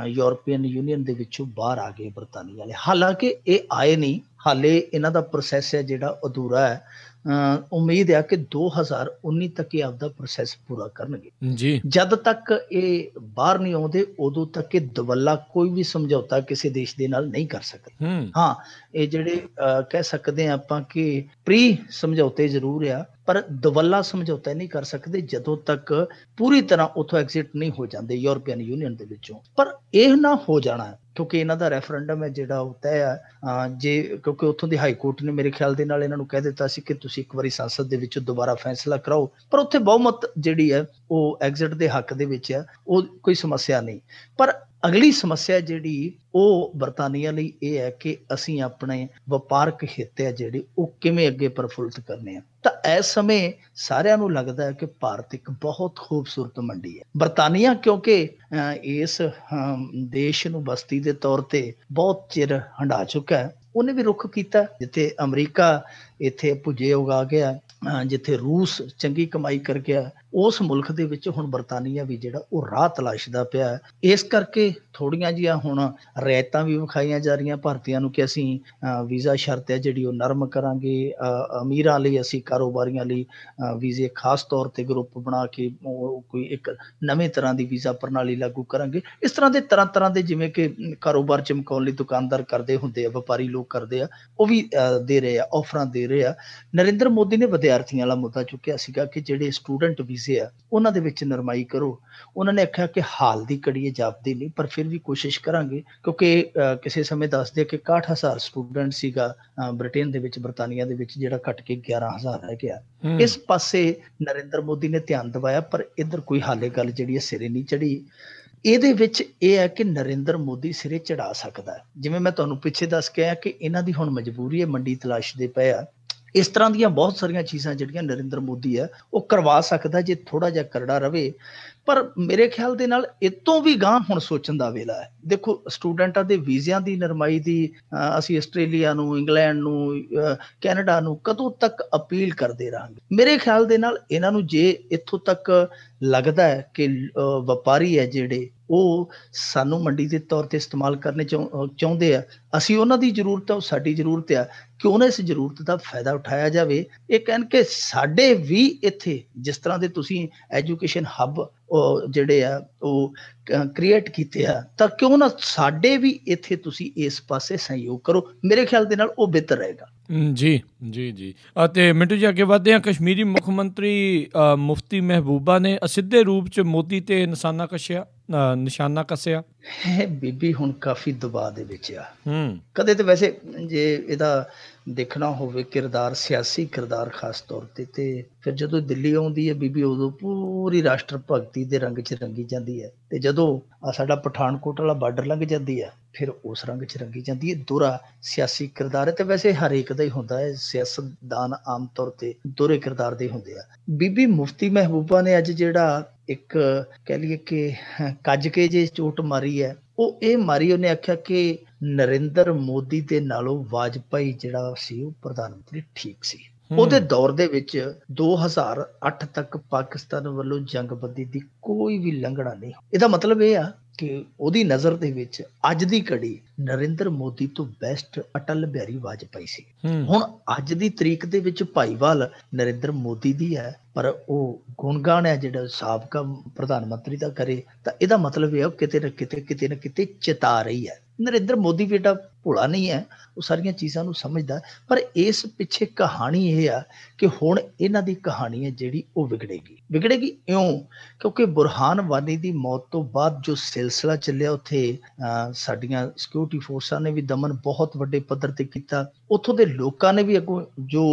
ਯੂਰਪੀਅਨ ਯੂਨੀਅਨ ਦੇ ਵਿੱਚੋਂ ਬਾਹਰ ਆ ਗਏ ਬਰਤਾਨੀਆਂ ਵਾਲੇ ਹਾਲਾਂਕਿ ਇਹ ਆਏ ਨਹੀਂ ਹਾਲੇ ਇਹਨਾਂ ਦਾ ਪ੍ਰੋਸੈਸ ਹੈ ਜਿਹੜਾ ਅਧੂਰਾ ਹੈ ਉਮੀਦ ਹੈ ਕਿ 2019 ਤੱਕ ਇਹ ਆਪਦਾ ਪ੍ਰੋਸੈਸ ਪੂਰਾ ਕਰਨਗੇ ਜੀ ਜਦ ਤੱਕ ਇਹ ਬਾਹਰ ਨਹੀਂ ਆਉਂਦੇ ਉਦੋਂ ਤੱਕ ਇਹ ਦਵੱਲਾ ਕੋਈ ਵੀ ਸਮਝੌਤਾ ਕਿਸੇ ਦੇਸ਼ ਦੇ ਨਾਲ ਨਹੀਂ ਕਰ ਸਕਦਾ ਹਾਂ ਇਹ ਜਿਹੜੇ ਕਹਿ ਸਕਦੇ ਆ ਆਪਾਂ ਕਿ ਪ੍ਰੀ ਸਮਝੌਤੇ ਜ਼ਰੂਰ ਆ ਪਰ ਦਵੱਲਾ ਸਮਝੌਤਾ ਨਹੀਂ ਕਰ ਸਕਦੇ ਜਦੋਂ ਤੱਕ ਪੂਰੀ ਤਰ੍ਹਾਂ ਉਥੋਂ ਐਗਜ਼ਿਟ ਨਹੀਂ ਹੋ ਜਾਂਦੇ ਯੂਰਪੀਅਨ ਯੂਨੀਅਨ ਦੇ ਵਿੱਚੋਂ ਪਰ ਇਹ ਨਾ ਹੋ ਜਾਣਾ ਕਿਉਂਕਿ ਇਹਨਾਂ ਦਾ ਰੈਫਰੈਂਡਮ ਹੈ ਜਿਹੜਾ ਉਹ ਤੈਅ ਹੈ ਜੇ ਕਿਉਂਕਿ ਉੱਥੋਂ ਦੀ ਹਾਈ ਕੋਰਟ ਨੇ ਮੇਰੇ ਖਿਆਲ ਦੇ ਨਾਲ ਇਹਨਾਂ ਨੂੰ ਕਹਿ ਦਿੱਤਾ ਸੀ ਕਿ ਤੁਸੀਂ ਇੱਕ ਵਾਰੀ ਸੰਸਦ ਦੇ ਵਿੱਚ ਦੁਬਾਰਾ ਫੈਸਲਾ ਕਰਾਓ ਪਰ ਉੱਥੇ ਬਹੁਮਤ ਜਿਹੜੀ ਹੈ ਉਹ ਐਗਜ਼ਿਟ ਦੇ ਹੱਕ ਦੇ ਵਿੱਚ ਹੈ ਉਹ ਕੋਈ ਸਮੱਸਿਆ ਨਹੀਂ ਪਰ ਅਗਲੀ ਸਮੱਸਿਆ ਜਿਹੜੀ ਉਹ ਬਰਤਾਨੀਆ ਲਈ ਇਹ ਹੈ ਕਿ ਅਸੀਂ ਆਪਣੇ ਵਪਾਰਕ ਹਿੱਤ ਹੈ ਜਿਹੜੇ ਉਹ ਕਿਵੇਂ ਅੱਗੇ ਪਰਫੁੱਲਤ ਕਰਨੇ ਆ ਤਾਂ ਇਸ ਸਮੇਂ ਸਾਰਿਆਂ ਨੂੰ ਲੱਗਦਾ ਹੈ ਕਿ ਭਾਰਤ ਇੱਕ ਬਹੁਤ ਖੂਬਸੂਰਤ ਮੰਡੀ ਹੈ ਬਰਤਾਨੀਆ ਕਿਉਂਕਿ ਇਸ ਦੇਸ਼ ਨੂੰ ਬਸਤੀ ਦੇ ਤੌਰ ਤੇ ਬਹੁਤ ਚਿਰ ਹੰਡਾ ਚੁੱਕਾ ਹੈ ਉਹਨੇ ਵੀ ਰੁਖ ਕੀਤਾ ਜਿੱਥੇ ਅਮਰੀਕਾ ਇੱਥੇ ਪੁੱਜੇ ਉਗਾ ਗਿਆ ਜਿੱਥੇ ਰੂਸ ਚੰਗੀ ਕਮਾਈ ਕਰ ਗਿਆ ਉਸ ਮੁਲਕ ਦੇ ਵਿੱਚ ਹੁਣ ਬਰਤਾਨੀਆ ਵੀ ਜਿਹੜਾ ਉਹ ਰਾਹ ਤਲਾਸ਼ਦਾ ਪਿਆ ਇਸ ਕਰਕੇ ਥੋੜੀਆਂ ਜੀਆਂ ਹੁਣ ਰਾਇਤਾਂ ਵੀ ਵਿਖਾਈਆਂ ਜਾ ਰਹੀਆਂ ਭਾਰਤੀਆਂ ਨੂੰ ਕਿ ਅਸੀਂ ਵੀਜ਼ਾ ਸ਼ਰਤ ਹੈ ਜਿਹੜੀ ਉਹ ਨਰਮ ਕਰਾਂਗੇ ਅਮੀਰਾਂ ਲਈ ਅਸੀਂ ਕਾਰੋਬਾਰੀਆਂ ਲਈ ਵੀਜ਼ੇ ਖਾਸ ਤੌਰ ਤੇ ਗਰੁੱਪ ਬਣਾ ਕੇ ਕੋਈ ਇੱਕ ਨਵੇਂ ਤਰ੍ਹਾਂ ਦੀ ਵੀਜ਼ਾ ਪ੍ਰਣਾਲੀ ਲਾਗੂ ਕਰਾਂਗੇ ਇਸ ਤਰ੍ਹਾਂ ਦੇ ਤਰ੍ਹਾਂ ਤਰ੍ਹਾਂ ਦੇ ਜਿਵੇਂ ਕਿ ਕਾਰੋਬਾਰ ਚਮਕਾਉਣ ਲਈ ਦੁਕਾਨਦਾਰ ਕਰਦੇ ਹੁੰਦੇ ਆ ਵਪਾਰੀ ਲੋਕ ਕਰਦੇ ਆ ਉਹ ਵੀ ਦੇ ਰਹੇ ਆ ਆਫਰਾਂ ਦੇ ਰਹੇ ਆ ਨਰਿੰਦਰ ਮੋਦੀ ਨੇ ਵਿਦਿਆਰਥੀਆਂ ਵਾਲਾ ਮੁੱਦਾ ਚੁੱਕਿਆ ਸੀਗਾ ਕਿ ਜਿਹੜੇ ਸਟੂਡੈਂਟ ਵੀ ਚੀਜ਼ੇ ਆ ਉਹਨਾਂ ਦੇ ਵਿੱਚ ਨਰਮਾਈ ਕਰੋ ਉਹਨਾਂ ਨੇ ਆਖਿਆ ਕਿ ਹਾਲ ਦੀ ਕੜੀ ਹੈ ਜਾਪਦੀ ਨਹੀਂ ਪਰ ਫਿਰ ਵੀ ਕੋਸ਼ਿਸ਼ ਕਰਾਂਗੇ ਕਿਉਂਕਿ ਕਿਸੇ ਸਮੇਂ ਦੱਸਦੇ ਕਿ 61000 ਸਟੂਡੈਂਟ ਸੀਗਾ ਬ੍ਰਿਟੇਨ ਦੇ ਵਿੱਚ ਬਰਤਾਨੀਆ ਦੇ ਵਿੱਚ ਜਿਹੜਾ ਘਟ ਕੇ 11000 ਰਹਿ ਗਿਆ ਇਸ ਪਾਸੇ ਨਰਿੰਦਰ ਮੋਦੀ ਨੇ ਧਿਆਨ ਦਿਵਾਇਆ ਪਰ ਇਧਰ ਕੋਈ ਹਾਲੇ ਗੱਲ ਜਿਹੜੀ ਹੈ ਸਿਰੇ ਨਹੀਂ ਚੜੀ ਇਹਦੇ ਵਿੱਚ ਇਹ ਹੈ ਕਿ ਨਰਿੰਦਰ ਮੋਦੀ ਸਿਰੇ ਚੜਾ ਸਕਦਾ ਜਿਵੇਂ ਮੈਂ ਤੁਹਾਨੂੰ ਪਿੱਛੇ ਦੱਸ ਕੇ ਆ ਕਿ ਇਹਨਾਂ ਦੀ ਹੁਣ ਮਜਬੂਰੀ ਹੈ ਮੰਡੀ ਤਲਾਸ਼ਦੇ ਪਏ ਆ ਇਸ ਤਰ੍ਹਾਂ ਦੀਆਂ ਬਹੁਤ ਸਾਰੀਆਂ ਚੀਜ਼ਾਂ ਜਿਹੜੀਆਂ ਨਰਿੰਦਰ ਮੋਦੀ ਆ ਉਹ ਕਰਵਾ ਸਕਦਾ ਜੇ ਥੋੜਾ ਜਿਹਾ ਕਰੜਾ ਰਵੇ ਪਰ ਮੇਰੇ ਖਿਆਲ ਦੇ ਨਾਲ ਇਤੋਂ ਵੀ ਗਾਂ ਹੁਣ ਸੋਚਣ ਦਾ ਵੇਲਾ ਹੈ ਦੇਖੋ ਸਟੂਡੈਂਟਾਂ ਦੇ ਵੀਜ਼ਿਆਂ ਦੀ ਨਰਮਾਈ ਦੀ ਅਸੀਂ ਆਸਟ੍ਰੇਲੀਆ ਨੂੰ ਇੰਗਲੈਂਡ ਨੂੰ ਕੈਨੇਡਾ ਨੂੰ ਕਦੋਂ ਤੱਕ ਅਪੀਲ ਕਰਦੇ ਰਹਾਂਗੇ ਮੇਰੇ ਖਿਆਲ ਦੇ ਨਾਲ ਇਹਨਾਂ ਨੂੰ ਜੇ ਇੱਥੋਂ ਤੱਕ ਲੱਗਦਾ ਹੈ ਕਿ ਵਪਾਰੀ ਹੈ ਜਿਹੜੇ ਉਹ ਸਾਨੂੰ ਮੰਡੀ ਦੇ ਤੌਰ ਤੇ ਇਸਤੇਮਾਲ ਕਰਨੇ ਚਾਹੁੰਦੇ ਆ ਅਸੀਂ ਉਹਨਾਂ ਦੀ ਜ਼ਰੂਰਤ ਆ ਉਹ ਸਾਡੀ ਜ਼ਰੂਰਤ ਆ ਕਿ ਉਹਨਾਂ ਇਸ ਜ਼ਰੂਰਤ ਦਾ ਫਾਇਦਾ ਉਠਾਇਆ ਜਾਵੇ ਇਹ ਕਹਿਣ ਕਿ ਸਾਡੇ ਵੀ ਇੱਥੇ ਜਿਸ ਤਰ੍ਹਾਂ ਦੇ ਤੁਸੀਂ ਐਜੂਕੇਸ਼ਨ ਹੱਬ ਜਿਹੜੇ ਆ ਉਹ ਕ੍ਰੀਏਟ ਕੀਤੇ ਆ ਤਾਂ ਕਿਉਂ ਨਾ ਸਾਡੇ ਵੀ ਇੱਥੇ ਤੁਸੀਂ ਇਸ ਪਾਸੇ ਸਹਿਯੋਗ ਕਰੋ ਮੇਰੇ ਖਿਆਲ ਦੇ ਨਾਲ ਉਹ ਬਿਹਤਰ ਰਹੇਗਾ ਜੀ ਜੀ ਜੀ ਅਤੇ ਮਿੰਟੂ ਜੀ ਅੱਗੇ ਵਧਦੇ ਹਾਂ ਕਸ਼ਮੀਰੀ ਮੁੱਖ ਮੰਤਰੀ ਮੁਫਤੀ ਮਹਿਬੂਬਾ ਨੇ ਅਸਿੱਧੇ ਰੂਪ ਚ ਮੋਦੀ ਤੇ ਇਨਸਾਨਾ ਕਸ਼ਿਆ ਨਿਸ਼ਾਨਾ ਕੱਸਿਆ ਹੈ ਬੀਬੀ ਹੁਣ ਕਾਫੀ ਦਬਾਅ ਦੇ ਵਿੱਚ ਆ ਹੂੰ ਕਦੇ ਤੇ ਵੈਸੇ ਜੇ ਇਹਦਾ ਦੇਖਣਾ ਹੋਵੇ ਕਿਰਦਾਰ ਸਿਆਸੀ ਕਿਰਦਾਰ ਖਾਸ ਤੌਰ ਤੇ ਤੇ ਫਿਰ ਜਦੋਂ ਦਿੱਲੀ ਆਉਂਦੀ ਹੈ ਬੀਬੀ ਉਦੋਂ ਪੂਰੀ ਰਾਸ਼ਟਰ ਭਗਤੀ ਦੇ ਰੰਗ 'ਚ ਰੰਗੀ ਜਾਂਦੀ ਹੈ ਤੇ ਜਦੋਂ ਆ ਸਾਡਾ ਪਠਾਨਕੋਟ ਵਾਲਾ ਬਾਰਡਰ ਲੰਘ ਜਾਂਦੀ ਹੈ ਫਿਰ ਉਸ ਰੰਗ 'ਚ ਰੰਗੀ ਜਾਂਦੀ ਹੈ ਦੋਰਾ ਸਿਆਸੀ ਕਿਰਦਾਰ ਹੈ ਤੇ ਵੈਸੇ ਹਰੇਕ ਦਾ ਹੀ ਹੁੰਦਾ ਹੈ ਸਿਆਸਤਦਾਨ ਆਮ ਤੌਰ ਤੇ ਦੁਰੇ ਕਿਰਦਾਰ ਦੇ ਹੁੰਦੇ ਆ ਬੀਬੀ ਮੁਫਤੀ ਮਹਿਬੂਬਾ ਨੇ ਅੱਜ ਜਿਹੜਾ ਇੱਕ ਕਹਿ ਲਈਏ ਕਿ ਕੱਜ ਕੇ ਜੇ ਚੋਟ ਮਾਰੀ ਹੈ ਉਹ ਇਹ ਮਾਰੀ ਉਹਨੇ ਆਖਿਆ ਕਿ ਨਰਿੰਦਰ ਮੋਦੀ ਦੇ ਨਾਲੋਂ ਵਾਜਪਾਈ ਜਿਹੜਾ ਸੀ ਉਹ ਪ੍ਰਧਾਨ ਮੰਤਰੀ ਠੀਕ ਸੀ ਉਹਦੇ ਦੌਰ ਦੇ ਵਿੱਚ 2008 ਤੱਕ ਪਾਕਿਸਤਾਨ ਵੱਲੋਂ ਜੰਗਬੰਦੀ ਦੀ ਕੋਈ ਵੀ ਲੰਘਣਾ ਨਹੀਂ ਇਹਦਾ ਮਤਲਬ ਇਹ ਆ ਕਿ ਉਹਦੀ ਨਜ਼ਰ ਦੇ ਵਿੱਚ ਅੱਜ ਦੀ ਘੜੀ ਨਰਿੰਦਰ ਮੋਦੀ ਤੋਂ ਬੈਸਟ ਅਟਲ ਬਿਹਾਰੀ ਵਾਜਪਾਈ ਸੀ ਹੁਣ ਅੱਜ ਦੀ ਤਰੀਕ ਦੇ ਵਿੱਚ ਭਾਈਵਾਲ ਨਰਿੰਦਰ ਮੋਦੀ ਦੀ ਹੈ ਪਰ ਉਹ ਗੁਣਗਾਣ ਹੈ ਜਿਹੜਾ ਸਾਬਕਾ ਪ੍ਰਧਾਨ ਮੰਤਰੀ ਦਾ ਕਰੇ ਤਾਂ ਇਹਦਾ ਮਤਲਬ ਇਹ ਹੈ ਕਿਤੇ ਨਾ ਕਿਤੇ ਕਿਤੇ ਨਾ ਕਿਤੇ ਚਿਤਾ ਰਹੀ ਹੈ ਨਰਿੰਦਰ ਮੋਦੀ ਵੀ ਤਾਂ ਭੋਲਾ ਨਹੀਂ ਹੈ ਉਹ ਸਾਰੀਆਂ ਚੀਜ਼ਾਂ ਨੂੰ ਸਮਝਦਾ ਪਰ ਇਸ ਪਿੱਛੇ ਕਹਾਣੀ ਇਹ ਆ ਕਿ ਹੁਣ ਇਹਨਾਂ ਦੀ ਕਹਾਣੀ ਹੈ ਜਿਹੜੀ ਉਹ ਵਿਗੜੇਗੀ ਵਿਗੜੇਗੀ ਇਉਂ ਕਿਉਂਕਿ ਬੁਰਹਾਨ ਵਾਨੀ ਦੀ ਮੌਤ ਤੋਂ ਬਾਅਦ ਜੋ ਸਿਲਸਿਲਾ ਚੱਲਿਆ ਉੱਥੇ ਸਾਡੀਆਂ ਸਿਕਿਉਰਿਟੀ ਫੋਰਸਾਂ ਨੇ ਵੀ ਦਮਨ ਬਹੁਤ ਵੱਡੇ ਪੱਧਰ ਤੇ ਕੀਤਾ ਉੱਥੋਂ ਦੇ ਲੋਕਾਂ ਨੇ ਵੀ ਅੱਗੋਂ ਜੋ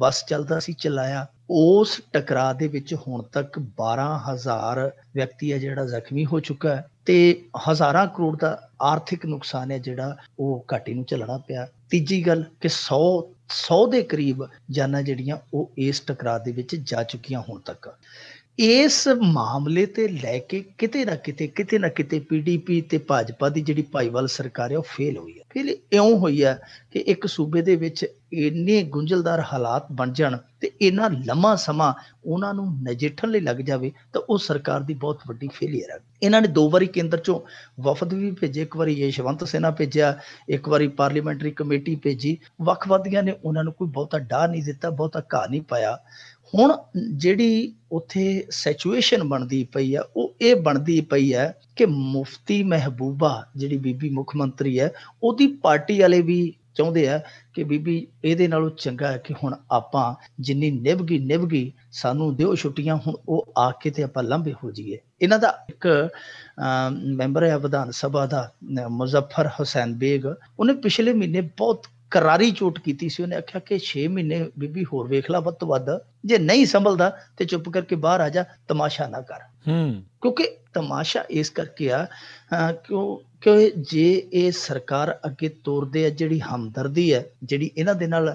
ਬਸ ਚੱਲਦਾ ਸੀ ਚਲਾਇਆ ਉਸ ਟਕਰਾਅ ਦੇ ਵਿੱਚ ਹੁਣ ਤੱਕ 12000 ਵਿਅਕਤੀ ਹੈ ਜਿਹੜਾ ਜ਼ਖਮੀ ਹੋ ਚੁੱਕਾ ਹੈ ਤੇ ਹਜ਼ਾਰਾਂ ਕਰੋੜ ਦਾ ਆਰਥਿਕ ਨੁਕਸਾਨ ਹੈ ਜਿਹੜਾ ਉਹ ਘਾਟੀ ਨੂੰ ਝੱਲਣਾ ਪਿਆ ਤੀਜੀ ਗੱਲ ਕਿ 100 100 ਦੇ ਕਰੀਬ ਜਾਨਾਂ ਜਿਹੜੀਆਂ ਉਹ ਇਸ ਟਕਰਾਅ ਦੇ ਵਿੱਚ ਜਾ ਚੁੱਕੀਆਂ ਹੁਣ ਤੱਕ ਇਸ ਮਾਮਲੇ ਤੇ ਲੈ ਕੇ ਕਿਤੇ ਨਾ ਕਿਤੇ ਕਿਤੇ ਨਾ ਕਿਤੇ ਪੀਡੀਪੀ ਤੇ ਭਾਜਪਾ ਦੀ ਜਿਹੜੀ ਭਾਈਵਾਲ ਸਰਕਾਰ ਹੈ ਉਹ ਫੇਲ ਹੋਈ ਹੈ ਫੇਲ ਇਉਂ ਹੋਈ ਹੈ ਕਿ ਇੱਕ ਸੂਬੇ ਦੇ ਵਿੱਚ ਇੰਨੇ ਗੁੰਝਲਦਾਰ ਹਾਲਾਤ ਬਣ ਜਾਣ ਤੇ ਇਹਨਾਂ ਲੰਮਾ ਸਮਾਂ ਉਹਨਾਂ ਨੂੰ ਨਜਿੱਠਣ ਲਈ ਲੱਗ ਜਾਵੇ ਤਾਂ ਉਹ ਸਰਕਾਰ ਦੀ ਬਹੁਤ ਵੱਡੀ ਫੇਲੀਅਰ ਹੈ ਇਹਨਾਂ ਨੇ ਦੋ ਵਾਰੀ ਕੇਂਦਰ ਚੋਂ ਵਫਦ ਵੀ ਭੇਜੇ ਇੱਕ ਵਾਰੀ ਯਸ਼ਵੰਤ ਸੈਨਾ ਭੇਜਿਆ ਇੱਕ ਵਾਰੀ ਪਾਰਲੀਮੈਂਟਰੀ ਕਮੇਟੀ ਭੇਜੀ ਵੱਖ ਵੱਖੀਆਂ ਨੇ ਉਹਨਾਂ ਨੂੰ ਕੋਈ ਬਹੁਤਾ ਡਾਹ ਨਹੀਂ ਦਿੱਤਾ ਬਹੁਤਾ ਘਾ ਨਹੀਂ ਪਾਇਆ ਹੁਣ ਜਿਹੜੀ ਉੱਥੇ ਸਿਚੁਏਸ਼ਨ ਬਣਦੀ ਪਈ ਆ ਉਹ ਇਹ ਬਣਦੀ ਪਈ ਆ ਕਿ ਮੁਫਤੀ ਮਹਿਬੂਬਾ ਜਿਹੜੀ ਬੀਬੀ ਮੁੱਖ ਮੰਤਰੀ ਹੈ ਉਹਦੀ ਪਾਰਟੀ ਵਾਲੇ ਵੀ ਚਾਹੁੰਦੇ ਆ ਕਿ ਬੀਬੀ ਇਹਦੇ ਨਾਲੋਂ ਚੰਗਾ ਹੈ ਕਿ ਹੁਣ ਆਪਾਂ ਜਿੰਨੀ ਨਿਭਗੀ ਨਿਭਗੀ ਸਾਨੂੰ ਦਿਓ ਛੁੱਟੀਆਂ ਹੁਣ ਉਹ ਆ ਕੇ ਤੇ ਆਪਾਂ ਲੰਬੇ ਹੋ ਜਾਈਏ ਇਹਨਾਂ ਦਾ ਇੱਕ ਮੈਂਬਰ ਹੈ ਵਿਧਾਨ ਸਭਾ ਦਾ ਮੁਜ਼ੱਫਰ ਹੁਸੈਨ ਬੇਗ ਉਹਨੇ ਪਿਛਲੇ ਮਹੀਨੇ ਬਹੁਤ ਕਰਾਰੀ ਚੋਟ ਕੀਤੀ ਸੀ ਉਹਨੇ ਆਖਿਆ ਕਿ 6 ਮਹੀਨੇ ਬੀਬੀ ਹੋਰ ਵੇਖ ਲਾ ਵੱਧ ਤੋਂ ਵੱਧ ਜੇ ਨਹੀਂ ਸੰਭਲਦਾ ਤੇ ਚੁੱਪ ਕਰਕੇ ਬਾਹਰ ਆ ਜਾ ਤਮਾਸ਼ਾ ਨਾ ਕਰ ਹੂੰ ਕਿਉਂਕਿ ਤਮਾਸ਼ਾ ਇਸ ਕਰਕੇ ਆ ਕਿਉਂ ਕਿ ਜੇ ਇਹ ਸਰਕਾਰ ਅੱਗੇ ਤੋਰਦੇ ਆ ਜਿਹੜੀ ਹਮਦਰਦੀ ਹੈ ਜਿਹੜੀ ਇਹਨਾਂ ਦੇ ਨਾਲ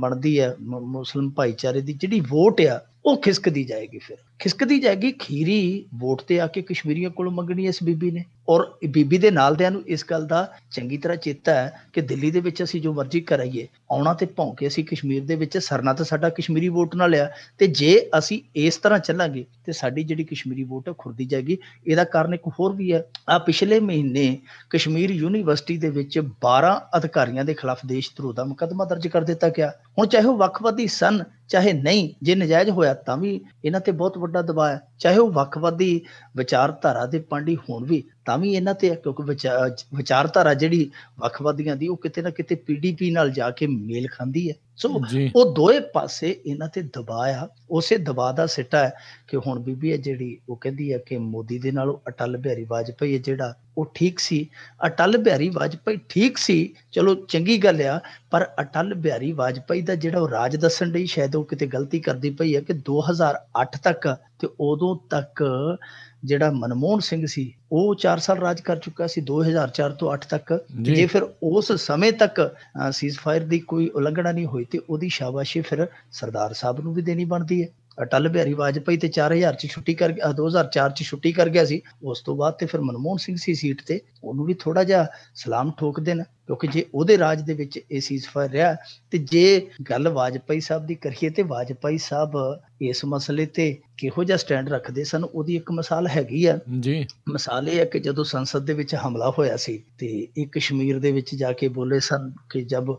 ਬਣਦੀ ਹੈ ਮੁਸਲਮ ਭਾਈਚਾਰੇ ਦੀ ਜਿਹੜੀ ਵੋਟ ਆ ਉਹ ਖਿਸਕਦੀ ਜਾਏਗੀ ਫਿਰ ਖਿਸਕਦੀ ਜਾਏਗੀ ਖੀਰੀ ਵੋਟ ਤੇ ਆ ਕੇ ਕਸ਼ਮੀਰੀਆਂ ਕੋਲੋਂ ਮੰਗਣੀ ਇਸ ਬੀਬੀ ਨੇ ਔਰ ਬੀਬੀ ਦੇ ਨਾਲ ਦਿਆਂ ਨੂੰ ਇਸ ਗੱਲ ਦਾ ਚੰਗੀ ਤਰ੍ਹਾਂ ਚੇਤਾ ਹੈ ਕਿ ਦਿੱਲੀ ਦੇ ਵਿੱਚ ਅਸੀਂ ਜੋ ਮਰਜ਼ੀ ਕਰਾਈਏ ਆਉਣਾ ਤੇ ਭੌਂਕੇ ਅਸੀਂ ਕਸ਼ਮੀਰ ਦੇ ਵਿੱਚ ਸਰਨਾ ਤਾਂ ਸਾਡਾ ਕਸ਼ਮੀਰੀ ਵੋਟ ਨਾਲ ਆ ਤੇ ਜੇ ਅਸੀਂ ਇਸ ਤਰ੍ਹਾਂ ਚੱਲਾਂਗੇ ਤੇ ਸਾਡੀ ਜਿਹੜੀ ਕਸ਼ਮੀਰੀ ਵੋਟ ਹੈ ਖੁਰਦੀ ਜਾਏਗੀ ਇਹਦਾ ਕਾਰਨ ਇੱਕ ਹੋਰ ਵੀ ਹੈ ਆ ਪਿਛਲੇ ਮਹੀਨੇ ਕਸ਼ਮੀਰ ਯੂਨੀਵਰਸਿਟੀ ਦੇ ਵਿੱਚ 12 ਅਧਿਕਾਰੀਆਂ ਦੇ ਖਿਲਾਫ ਦੇਸ਼ ਧਰੋਹ ਦਾ ਮੁਕੱਦਮਾ ਦਰਜ ਕਰ ਦਿੱਤਾ ਗਿਆ ਹੁਣ ਚਾਹੇ ਉਹ ਵੱਖਵਾਦੀ ਸਨ ਚਾਹੇ ਨਹੀਂ ਜੇ ਨਜਾਇਜ਼ ਹੋਇਆ ਤਾਂ ਵੀ ਇਹਨਾਂ ਤੇ ਬਹੁਤ ਵੱਡਾ ਦਬਾਅ ਹੈ ਚਾਹੇ ਉਹ ਵੱਖਵਾਦੀ ਵਿਚਾਰਧਾਰਾ ਦੇ ਪਾਂਡੀ ਹੋਣ ਵੀ ਤਾਂ ਵੀ ਇਹਨਾਂ ਤੇ ਕਿਉਂਕਿ ਵਿਚਾਰਧਾਰਾ ਜਿਹੜੀ ਵੱਖਵਾਦੀਆਂ ਦੀ ਉਹ ਕਿਤੇ ਨਾ ਕਿਤੇ ਪੀਡੀਪੀ ਨਾਲ ਜਾ ਕੇ ਮੇਲ ਖਾਂਦੀ ਹੈ ਸੋ ਉਹ ਦੋਏ ਪਾਸੇ ਇਹਨਾਂ ਤੇ ਦਬਾਅ ਆ ਉਸੇ ਦਬਾਅ ਦਾ ਸਿੱਟਾ ਹੈ ਕਿ ਹੁਣ ਬੀਬੀ ਹੈ ਜਿਹੜੀ ਉਹ ਕਹਿੰਦੀ ਹੈ ਕਿ ਮੋਦੀ ਦੇ ਨਾਲ ਅਟਲ ਬਿਹਾਰੀ ਵਾਜਪਾਈ ਜਿਹੜਾ ਉਹ ਠੀਕ ਸੀ ਅਟਲ ਬਿਹਾਰੀ ਵਾਜਪਾਈ ਠੀਕ ਸੀ ਚਲੋ ਚੰਗੀ ਗੱਲ ਆ ਪਰ ਅਟਲ ਬਿਹਾਰੀ ਵਾਜਪਾਈ ਦਾ ਜਿਹੜਾ ਉਹ ਰਾਜ ਦੱਸਣ ਲਈ ਸ਼ਾਇਦ ਉਹ ਕਿਤੇ ਗਲਤੀ ਕਰਦੀ ਪਈ ਹੈ ਕਿ 2008 ਤੱਕ ਤੇ ਉਦੋਂ ਤੱਕ ਜਿਹੜਾ ਮਨਮੋਹਨ ਸਿੰਘ ਸੀ ਉਹ 4 ਸਾਲ ਰਾਜ ਕਰ ਚੁੱਕਾ ਸੀ 2004 ਤੋਂ 8 ਤੱਕ ਜੇ ਫਿਰ ਉਸ ਸਮੇਂ ਤੱਕ ਸੀਜ਼ਫਾਇਰ ਦੀ ਕੋਈ ਉਲੰਘਣਾ ਨਹੀਂ ਹੋਈ ਤੇ ਉਹਦੀ ਸ਼ਾਬਾਸ਼ੀ ਫਿਰ ਸਰਦਾਰ ਸਾਹਿਬ ਨੂੰ ਵੀ ਦੇਣੀ ਬਣਦੀ ਹੈ ਅਟਲ ਬਿਹਾਰੀ ਵਾਜਪਾਈ ਤੇ 4000 ਚ ਛੁੱਟੀ ਕਰ 2004 ਚ ਛੁੱਟੀ ਕਰ ਗਿਆ ਸੀ ਉਸ ਤੋਂ ਬਾਅਦ ਤੇ ਫਿਰ ਮਨਮੋਹਨ ਸਿੰਘ ਸੀ ਸੀਟ ਤੇ ਉਹਨੂੰ ਵੀ ਥੋੜਾ ਜਿਹਾ ਸਲਾਮ ਠੋਕ ਦੇਣ ਕਿਉਂਕਿ ਜੇ ਉਹਦੇ ਰਾਜ ਦੇ ਵਿੱਚ ਇਹ ਫਰ ਰਿਹਾ ਤੇ ਜੇ ਗੱਲ ਵਾਜਪਾਈ ਸਾਹਿਬ ਦੀ ਕਰੀਏ ਤੇ ਵਾਜਪਾਈ ਸਾਹਿਬ ਇਸ ਮਸਲੇ ਤੇ ਕਿਹੋ ਜਿਹਾ ਸਟੈਂਡ ਰੱਖਦੇ ਸਨ ਉਹਦੀ ਇੱਕ ਮਿਸਾਲ ਹੈਗੀ ਆ ਜੀ ਮਿਸਾਲ ਇਹ ਹੈ ਕਿ ਜਦੋਂ ਸੰਸਦ ਦੇ ਵਿੱਚ ਹਮਲਾ ਹੋਇਆ ਸੀ ਤੇ ਇਹ ਕਸ਼ਮੀਰ ਦੇ ਵਿੱਚ ਜਾ ਕੇ ਬੋਲੇ ਸਨ ਕਿ ਜਦ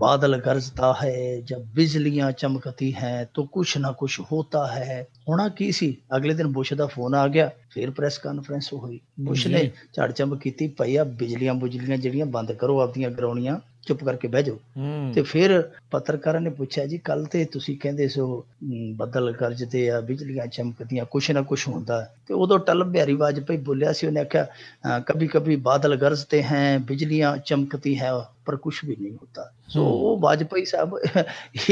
बादल गरजता है जब बिजलियां चमकती हैं तो कुछ ना कुछ होता है होना की सी अगले दिन बुश का फोन आ गया फिर प्रेस कॉन्फ्रेंस हुई बुश ने झड़ चम की भैया बिजलियां बुजलियां जड़िया बंद करो अपनी ग्राउंडियां चुप करके बह जाओ तो फिर पत्रकार ने पूछा जी कल तो तुम कहते सो हम्म, बदल गरजते बिजलियां चमकती कुछ ना कुछ होता है तो उदो टल बिहारी वाजपेयी बोलिया कभी कभी बादल गरजते हैं बिजलियां चमकती है ਪਰ ਕੁਝ ਵੀ ਨਹੀਂ ਹੁੰਦਾ ਸੋ ਉਹ ਵਾਜਪਾਈ ਸਾਹਿਬ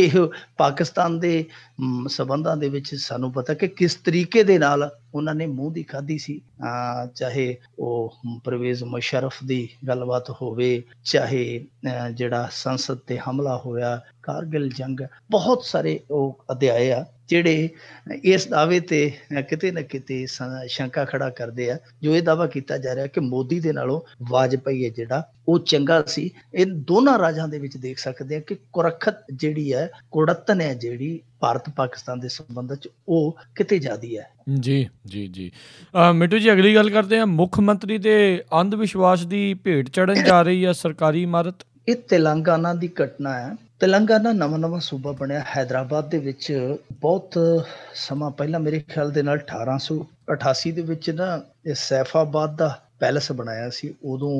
ਇਹ ਪਾਕਿਸਤਾਨ ਦੇ ਸਬੰਧਾਂ ਦੇ ਵਿੱਚ ਸਾਨੂੰ ਪਤਾ ਕਿ ਕਿਸ ਤਰੀਕੇ ਦੇ ਨਾਲ ਉਹਨਾਂ ਨੇ ਮੂੰਹ ਦੀ ਖਾਦੀ ਸੀ ਚਾਹੇ ਉਹ ਪ੍ਰਵੇਜ਼ ਮੁਸ਼ਰਫ ਦੀ ਗੱਲਬਾਤ ਹੋਵੇ ਚਾਹੇ ਜਿਹੜਾ ਸੰਸਦ ਤੇ ਹਮਲਾ ਹੋਇਆ ਕਾਰਗਿਲ ਜੰਗ ਬਹੁਤ ਸਾਰੇ ਉਹ ਅਧਿਆਏ ਆ ਜਿਹੜੇ ਇਸ ਦਾਅਵੇ ਤੇ ਕਿਤੇ ਨਾ ਕਿਤੇ ਸ਼ੰਕਾ ਖੜਾ ਕਰਦੇ ਆ ਜੋ ਇਹ ਦਾਵਾ ਕੀਤਾ ਜਾ ਰਿਹਾ ਕਿ ਮੋਦੀ ਦੇ ਨਾਲੋਂ ਵਾਜਪਾਈ ਹੈ ਜਿਹੜਾ ਉਹ ਚੰਗਾ ਸੀ ਇਹ ਦੋਨਾਂ ਰਾਜਾਂ ਦੇ ਵਿੱਚ ਦੇਖ ਸਕਦੇ ਆ ਕਿ ਕੁਰਖਤ ਜਿਹੜੀ ਹੈ ਕੁੜਤਨ ਹੈ ਜਿਹੜੀ ਭਾਰਤ ਪਾਕਿਸਤਾਨ ਦੇ ਸੰਬੰਧ ਵਿੱਚ ਉਹ ਕਿਤੇ ਜਾਂਦੀ ਹੈ ਜੀ ਜੀ ਜੀ ਮਿੱਟੂ ਜੀ ਅਗਲੀ ਗੱਲ ਕਰਦੇ ਆ ਮੁੱਖ ਮੰਤਰੀ ਦੇ ਅੰਧ ਵਿਸ਼ਵਾਸ ਦੀ ਭੇਟ ਚੜਨ ਜਾ ਰਹੀ ਹੈ ਸਰਕਾਰੀ ਇਮਾਰਤ ਇਹ ਤੇਲੰਗਾਨਾ ਦੀ ਘਟਨਾ ਹੈ ਤੇਲੰਗਾਨਾ ਨਵਾਂ-ਨਵਾਂ ਸੂਬਾ ਬਣਿਆ ਹైదరాబాద్ ਦੇ ਵਿੱਚ ਬਹੁਤ ਸਮਾਂ ਪਹਿਲਾਂ ਮੇਰੇ ਖਿਆਲ ਦੇ ਨਾਲ 1888 ਦੇ ਵਿੱਚ ਨਾ ਇਹ ਸੈਫਾਬਾਦ ਦਾ ਪੈਲਸ ਬਣਾਇਆ ਸੀ ਉਦੋਂ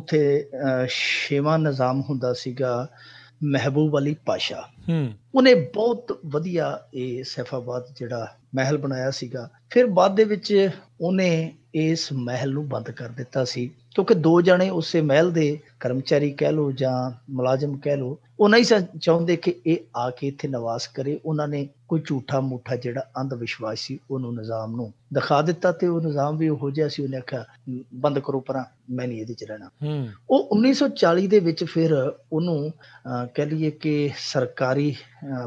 ਉੱਥੇ ਸ਼ੇਵਾ ਨਿਜ਼ਾਮ ਹੁੰਦਾ ਸੀਗਾ ਮਹਿਬੂਬ ਅਲੀ ਪਾਸ਼ਾ ਹੂੰ ਉਹਨੇ ਬਹੁਤ ਵਧੀਆ ਇਹ ਸੈਫਾਬਾਦ ਜਿਹੜਾ ਮਹਿਲ ਬਣਾਇਆ ਸੀਗਾ ਫਿਰ ਬਾਅਦ ਦੇ ਵਿੱਚ ਉਹਨੇ ਇਸ ਮਹਿਲ ਨੂੰ ਬੰਦ ਕਰ ਦਿੱਤਾ ਸੀ ਕਿਉਂਕਿ ਦੋ ਜਣੇ ਉਸੇ ਮਹਿਲ ਦੇ ਕਰਮਚਾਰੀ ਕਹਿ ਲੋ ਜਾਂ ਮੁਲਾਜ਼ਮ ਕਹਿ ਲੋ ਉਹ ਨਹੀਂ ਚਾਹੁੰਦੇ ਕਿ ਇਹ ਆ ਕੇ ਇੱਥੇ ਨਿਵਾਸ ਕਰੇ ਉਹਨਾਂ ਨੇ ਕੋਈ ਝੂਠਾ ਮੂਠਾ ਜਿਹੜਾ ਅੰਧ ਵਿਸ਼ਵਾਸ ਸੀ ਉਹਨੂੰ ਨਿਜ਼ਾਮ ਨੂੰ ਦਿਖਾ ਦਿੱਤਾ ਤੇ ਉਹ ਨਿਜ਼ਾਮ ਵੀ ਹੋ ਜਿਹਾ ਸੀ ਉਹਨੇ ਆਖਿਆ ਬੰਦ ਕਰੋ ਪਰਾਂ ਮੈਂ ਨਹੀਂ ਇਹਦੇ ਚ ਰਹਿਣਾ ਉਹ 1940 ਦੇ ਵਿੱਚ ਫਿਰ ਉਹਨੂੰ ਕਹਿ ਲਈਏ ਕਿ ਸਰਕਾਰ tarih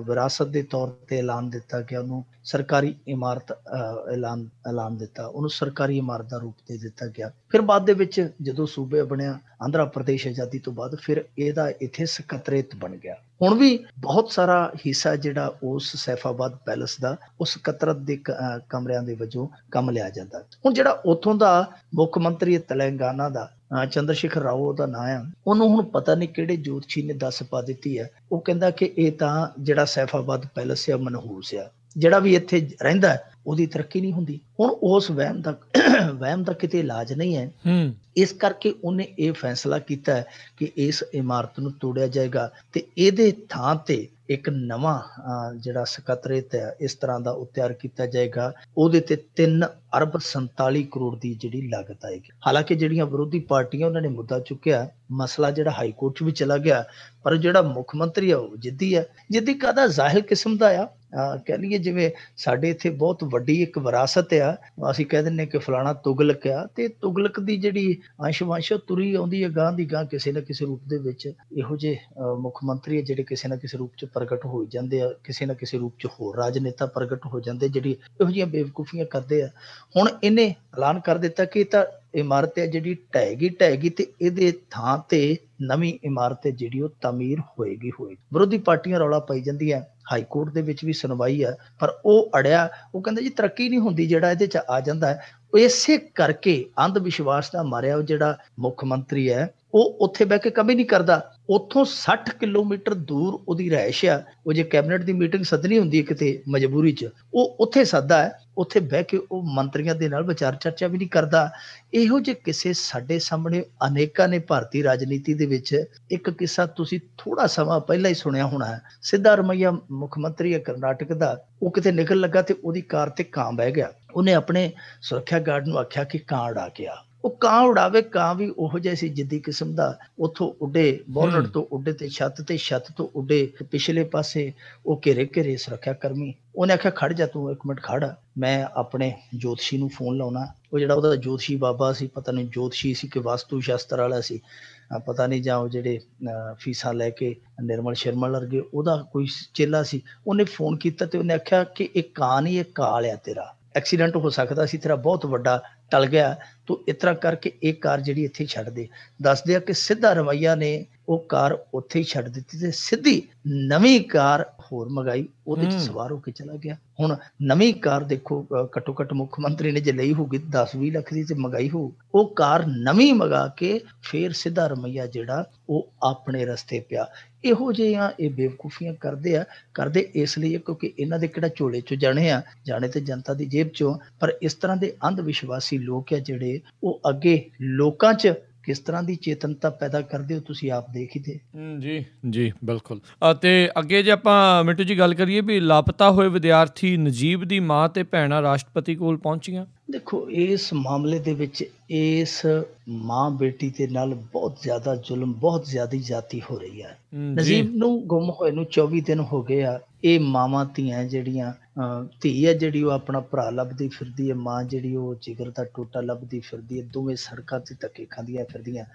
ਵਿਰਾਸਤ ਦੇ ਤੌਰ ਤੇ ਐਲਾਨ ਦਿੱਤਾ ਗਿਆ ਉਹਨੂੰ ਸਰਕਾਰੀ ਇਮਾਰਤ ਐਲਾਨ ਐਲਾਨ ਦਿੱਤਾ ਉਹਨੂੰ ਸਰਕਾਰੀ ਇਮਾਰਤ ਦਾ ਰੂਪ ਦੇ ਦਿੱਤਾ ਗਿਆ ਫਿਰ ਬਾਅਦ ਦੇ ਵਿੱਚ ਜਦੋਂ ਸੂਬੇ ਬਣਿਆ ਆਂਧਰਾ ਪ੍ਰਦੇਸ਼ ਆਜ਼ਾਦੀ ਤੋਂ ਬਾਅਦ ਫਿਰ ਇਹਦਾ ਇੱਥੇ ਸਕੱਤਰੇਤ ਬਣ ਗਿਆ ਹੁਣ ਵੀ ਬਹੁਤ ਸਾਰਾ ਹਿੱਸਾ ਜਿਹੜਾ ਉਸ ਸੈਫਾਬਾਦ ਪੈਲਸ ਦਾ ਉਸ ਕਤਰਤ ਦੇ ਕਮਰਿਆਂ ਦੇ ਵਜੋਂ ਕੰਮ ਲਿਆ ਜਾਂਦਾ ਹੁਣ ਜਿਹੜਾ ਉਥੋਂ ਦਾ ਮੁੱਖ ਮੰਤਰੀ ਤਲੰਗਾਨਾ ਦਾ ਚੰਦਰਸ਼ੇਖਰ ਰਾਓ ਦਾ ਨਾਂ ਆ ਉਹਨੂੰ ਹੁਣ ਪਤਾ ਨਹੀਂ ਕਿਹੜੇ ਜੋਤਸ਼ੀ ਨੇ ਦੱਸ ਪਾ ਦਿੱਤੀ ਹੈ ਉਹ ਕਹਿੰਦਾ ਕਿ ਇਹ ਤਾਂ ਜਿਹੜਾ ਸੈਫਾਬਾਦ ਪੈਲਸ ਆ ਮਨਹੂਸ ਆ ਜਿਹੜਾ ਵੀ ਇੱਥੇ ਰਹਿੰਦਾ ਉਹਦੀ ਤਰੱਕੀ ਨਹੀਂ ਹੁੰਦੀ ਹੁਣ ਉਸ ਵਹਿਮ ਦਾ ਵਹਿਮ ਦਾ ਕਿਤੇ ਇਲਾਜ ਨਹੀਂ ਹੈ ਇਸ ਕਰਕੇ ਉਹਨੇ ਇਹ ਫੈਸਲਾ ਕੀਤਾ ਕਿ ਇਸ ਇਮਾਰਤ ਨੂੰ ਤੋੜਿਆ ਜਾਏਗਾ ਤੇ ਇਹਦੇ ਥਾਂ ਤੇ ਇੱਕ ਨਵਾਂ ਜਿਹੜਾ ਸਕੱਤਰੇਤ ਹੈ ਇਸ ਤਰ੍ਹਾਂ ਦਾ ਉਤਿਆਰ ਕੀਤਾ ਜਾਏਗਾ ਉਹਦੇ ਤੇ 3 ਅਰਬ 47 ਕਰੋੜ ਦੀ ਜਿਹੜੀ ਲਾਗਤ ਆਏਗੀ ਹਾਲਾਂਕਿ ਜਿਹੜੀਆਂ ਵਿਰੋਧੀ ਪਾਰਟੀਆਂ ਉਹਨਾਂ ਨੇ ਮੁੱਦਾ ਚੁੱਕਿਆ ਮਸਲਾ ਜਿਹੜਾ ਹਾਈ ਕੋਰਟ 'ਚ ਵੀ ਚਲਾ ਗਿਆ ਪਰ ਜਿਹੜਾ ਮੁੱਖ ਮੰਤਰੀ ਆ ਉਹ ਜਿੱਦੀ ਹੈ ਜਿੱਦੀ ਕਾਦਾ ਜ਼ਾਹਿਰ ਕਿਸਮ ਦਾ ਆ ਕਹ ਲਈਏ ਜਿਵੇਂ ਸਾਡੇ ਇੱਥੇ ਬਹੁਤ ਵੱਡੀ ਇੱਕ ਵਿਰਾਸਤ ਆ ਅਸੀਂ ਕਹਿ ਦਿੰਨੇ ਕਿ ਫਲਾਣਾ ਤੁਗਲਕ ਆ ਤੇ ਤੁਗਲਕ ਦੀ ਜਿਹੜੀ ਅੰਸ਼-ਵੰਸ਼ ਤੁਰੀ ਆਉਂਦੀ ਹੈ ਗਾਂ ਦੀ ਗਾਂ ਕਿਸੇ ਨਾ ਕਿਸੇ ਰੂਪ ਦੇ ਵਿੱਚ ਇਹੋ ਜੇ ਮੁੱਖ ਮੰਤਰੀ ਜਿਹੜੇ ਕਿਸੇ ਨਾ ਕਿਸੇ ਰੂਪ 'ਚ ਪ੍ਰਗਟ ਹੋ ਜਾਂਦੇ ਆ ਕਿਸੇ ਨਾ ਕਿਸੇ ਰੂਪ 'ਚ ਹੋਰ ਰਾਜਨੇਤਾ ਪ੍ਰਗਟ ਹੋ ਜਾਂਦੇ ਜਿਹੜੀ ਇਹੋ ਜਿਹੀਆਂ ਬੇਵਕੂਫੀਆਂ ਕਰਦੇ ਆ ਹੁਣ ਇਹਨੇ ਐਲਾਨ ਕਰ ਦਿੱਤਾ ਕਿ ਇਹ ਤਾਂ ਇਮਾਰਤ ਹੈ ਜਿਹੜੀ ਟੈਗੀ ਟੈਗੀ ਤੇ ਇਹਦੇ ਥਾਂ ਤੇ ਨਵੀਂ ਇਮਾਰਤ ਜਿਹੜੀ ਉਹ ਤਾਮੀਰ ਹੋਏਗੀ ਹੋਏਗੀ ਵਿਰੋਧੀ ਪਾਰਟੀਆਂ ਰੌਲਾ ਪਾਈ ਜਾਂਦੀਆਂ ਹਾਈ ਕੋਰਟ ਦੇ ਵਿੱਚ ਵੀ ਸੁਣਵਾਈ ਹੈ ਪਰ ਉਹ ਅੜਿਆ ਉਹ ਕਹਿੰਦਾ ਜੀ ਤਰੱਕੀ ਨਹੀਂ ਹੁੰਦੀ ਜਿਹੜਾ ਇਹਦੇ ਚ ਆ ਜਾਂਦਾ ਹੈ ਇਸੇ ਕਰਕੇ ਅੰਧ ਵਿਸ਼ਵਾਸ ਦਾ ਮਾਰਿਆ ਉਹ ਜਿਹੜਾ ਮੁੱਖ ਮੰਤਰੀ ਹੈ ਉਹ ਉੱਥੇ ਬਹਿ ਕੇ ਕਦੇ ਨਹੀਂ ਕਰਦਾ ਉੱਥੋਂ 60 ਕਿਲੋਮੀਟਰ ਦੂਰ ਉਹਦੀ ਰਹਿਸ਼ ਆ ਉਹ ਜੇ ਕੈਬਨਿਟ ਦੀ ਮੀਟਿੰਗ ਸੱਦਣੀ ਹੁੰਦੀ ਹੈ ਕਿਤੇ ਮਜਬੂਰੀ 'ਚ ਉਹ ਉੱਥੇ ਸੱਦਾ ਹੈ ਉੱਥੇ ਬਹਿ ਕੇ ਉਹ ਮੰਤਰੀਆਂ ਦੇ ਨਾਲ ਵਿਚਾਰ ਚਰਚਾ ਵੀ ਨਹੀਂ ਕਰਦਾ ਇਹੋ ਜੇ ਕਿਸੇ ਸਾਡੇ ਸਾਹਮਣੇ ਅਨੇਕਾਂ ਨੇ ਭਾਰਤੀ ਰਾਜਨੀਤੀ ਦੇ ਵਿੱਚ ਇੱਕ ਕਿੱਸਾ ਤੁਸੀਂ ਥੋੜਾ ਸਮਾਂ ਪਹਿਲਾਂ ਹੀ ਸੁਣਿਆ ਹੋਣਾ ਹੈ ਸਿੱਧਾ ਰਮਈਆ ਮੁੱਖ ਮੰਤਰੀ ਹੈ ਕਰਨਾਟਕ ਦਾ ਉਹ ਕਿਤੇ ਨਿਕਲ ਲੱਗਾ ਤੇ ਉਹਦੀ ਕਾਰ ਤੇ ਕਾਂ ਬਹਿ ਗਿਆ ਉਹਨੇ ਆਪਣੇ ਸੁਰੱਖਿਆ ਗਾਰਡ ਨੂੰ ਆਖਿਆ ਕਿ ਕਾਂ ਡਾ ਗਿਆ ਉਹ ਕਾਂ ਉਡਾਵੇ ਕਾਂ ਵੀ ਉਹੋ ਜਿਹਾ ਸੀ ਜਿੱਦੀ ਕਿਸਮ ਦਾ ਉਥੋਂ ਉੱਡੇ ਬੋਲਟ ਤੋਂ ਉੱਡੇ ਤੇ ਛੱਤ ਤੇ ਛੱਤ ਤੋਂ ਉੱਡੇ ਪਿਛਲੇ ਪਾਸੇ ਉਹ ਘੇਰੇ ਘੇਰੇ ਸੁਰੱਖਿਆ ਕਰਮੀ ਉਹਨੇ ਆਖਿਆ ਖੜ ਜਾ ਤੂੰ ਇੱਕ ਮਿੰਟ ਖੜ ਮੈਂ ਆਪਣੇ ਜੋਤਸ਼ੀ ਨੂੰ ਫੋਨ ਲਾਉਣਾ ਉਹ ਜਿਹੜਾ ਉਹਦਾ ਜੋਤਸ਼ੀ ਬਾਬਾ ਸੀ ਪਤਾ ਨਹੀਂ ਜੋਤਸ਼ੀ ਸੀ ਕਿ ਵਾਸਤੂ ਸ਼ਾਸਤਰ ਵਾਲਾ ਸੀ ਪਤਾ ਨਹੀਂ ਜਾਂ ਉਹ ਜਿਹੜੇ ਫੀਸਾਂ ਲੈ ਕੇ ਨਿਰਮਲ ਸ਼ਰਮਲ ਵਰਗੇ ਉਹਦਾ ਕੋਈ ਚੇਲਾ ਸੀ ਉਹਨੇ ਫੋਨ ਕੀਤਾ ਤੇ ਉਹਨੇ ਆਖਿਆ ਕਿ ਇਹ ਕਾਂ ਨਹੀਂ ਇਹ ਕਾਲ ਆ ਤੇਰਾ ਐਕਸੀਡੈਂਟ ਹੋ ਸਕਦਾ ਸੀ ਤੇਰਾ ਬਹੁਤ ਵੱਡਾ ਟਲ ਗਿਆ ਤੂੰ ਇਤਰਾ ਕਰਕੇ ਇਹ ਕਾਰ ਜਿਹੜੀ ਇੱਥੇ ਛੱਡ ਦੇ ਦੱਸਦੇ ਆ ਕਿ ਸਿੱਧਾ ਰਵਈਆ ਨੇ ਉਹ ਕਾਰ ਉੱਥੇ ਹੀ ਛੱਡ ਦਿੱਤੀ ਤੇ ਸਿੱਧੀ ਨਵੀਂ ਕਾਰ ਹੋਰ ਮਗਾਈ ਉਹਦੇ ਚ ਸਵਾਰ ਹੋ ਕੇ ਚਲਾ ਗਿਆ ਹੁਣ ਨਵੀਂ ਕਾਰ ਦੇਖੋ ਘੱਟੋ ਘੱਟ ਮੁੱਖ ਮੰਤਰੀ ਨੇ ਜੇ ਲਈ ਹੋਗੀ 10-20 ਲੱਖ ਦੀ ਤੇ ਮਗਾਈ ਹੋ ਉਹ ਕਾਰ ਨਵੀਂ ਮਗਾ ਕੇ ਫੇਰ ਸਿੱਧਾ ਰਮਈਆ ਜਿਹੜਾ ਉਹ ਆਪਣੇ ਰਸਤੇ ਪਿਆ ਇਹੋ ਆ ਇਹ ਬੇਵਕੂਫੀਆਂ ਕਰਦੇ ਆ ਕਰਦੇ ਇਸ ਲਈ ਕਿਉਂਕਿ ਇਹਨਾਂ ਦੇ ਕਿਹੜਾ ਝੋਲੇ ਚੋਂ ਜਾਣੇ ਆ ਜਾਣੇ ਤੇ ਜਨਤਾ ਦੀ ਜੇਬ ਚੋਂ ਪਰ ਇਸ ਤਰ੍ਹਾਂ ਦੇ ਅੰਧ ਵਿਸ਼ਵਾਸੀ ਲੋਕ ਹੈ ਜਿਹੜੇ ਉਹ ਅੱਗੇ ਲੋਕਾਂ 'ਚ ਕਿਸ ਤਰ੍ਹਾਂ ਦੀ ਚੇਤਨਤਾ ਪੈਦਾ ਕਰਦੇ ਹੋ ਤੁਸੀਂ ਆਪ ਦੇਖੀਦੇ ਜੀ ਜੀ ਬਿਲਕੁਲ ਅਤੇ ਅੱਗੇ ਜੇ ਆਪਾਂ ਮਿੰਟੂ ਜੀ ਗੱਲ ਕਰੀਏ ਵੀ ਲਾਪਤਾ ਹੋਏ ਵਿਦਿਆਰਥੀ ਨਜੀਬ ਦੀ ਮਾਂ ਤੇ ਭੈਣਾ ਰਾਸ਼ਟਰਪਤੀ ਕੋਲ ਪਹੁੰਚੀਆਂ ਦੇਖੋ ਇਸ ਮਾਮਲੇ ਦੇ ਵਿੱਚ ਇਸ ਮਾਂ ਬੇਟੀ ਦੇ ਨਾਲ ਬਹੁਤ ਜ਼ਿਆਦਾ ਜ਼ੁਲਮ ਬਹੁਤ ਜ਼ਿਆਦਾ ਜਾਤੀ ਹੋ ਰਹੀ ਹੈ ਨਜੀਬ ਨੂੰ ਗੁੰਮ ਹੋਏ ਨੂੰ 24 ਦਿਨ ਹੋ ਗਏ ਆ ਇਹ ਮਾਵਾਂ ਧੀਆਂ ਜਿਹੜੀਆਂ ਧੀ ਹੈ ਜਿਹੜੀ ਉਹ ਆਪਣਾ ਭਰਾ ਲੱਭਦੀ ਫਿਰਦੀ ਹੈ ਮਾਂ ਜਿਹੜੀ ਉਹ ਜਿਗਰ ਦਾ ਟੋਟਾ ਲੱਭਦੀ ਫਿਰਦੀ ਹੈ ਦੋਵੇਂ ਸੜਕਾਂ ਤੇ ਧੱਕੇ ਖਾਂਦੀਆਂ ਫਿਰਦੀਆਂ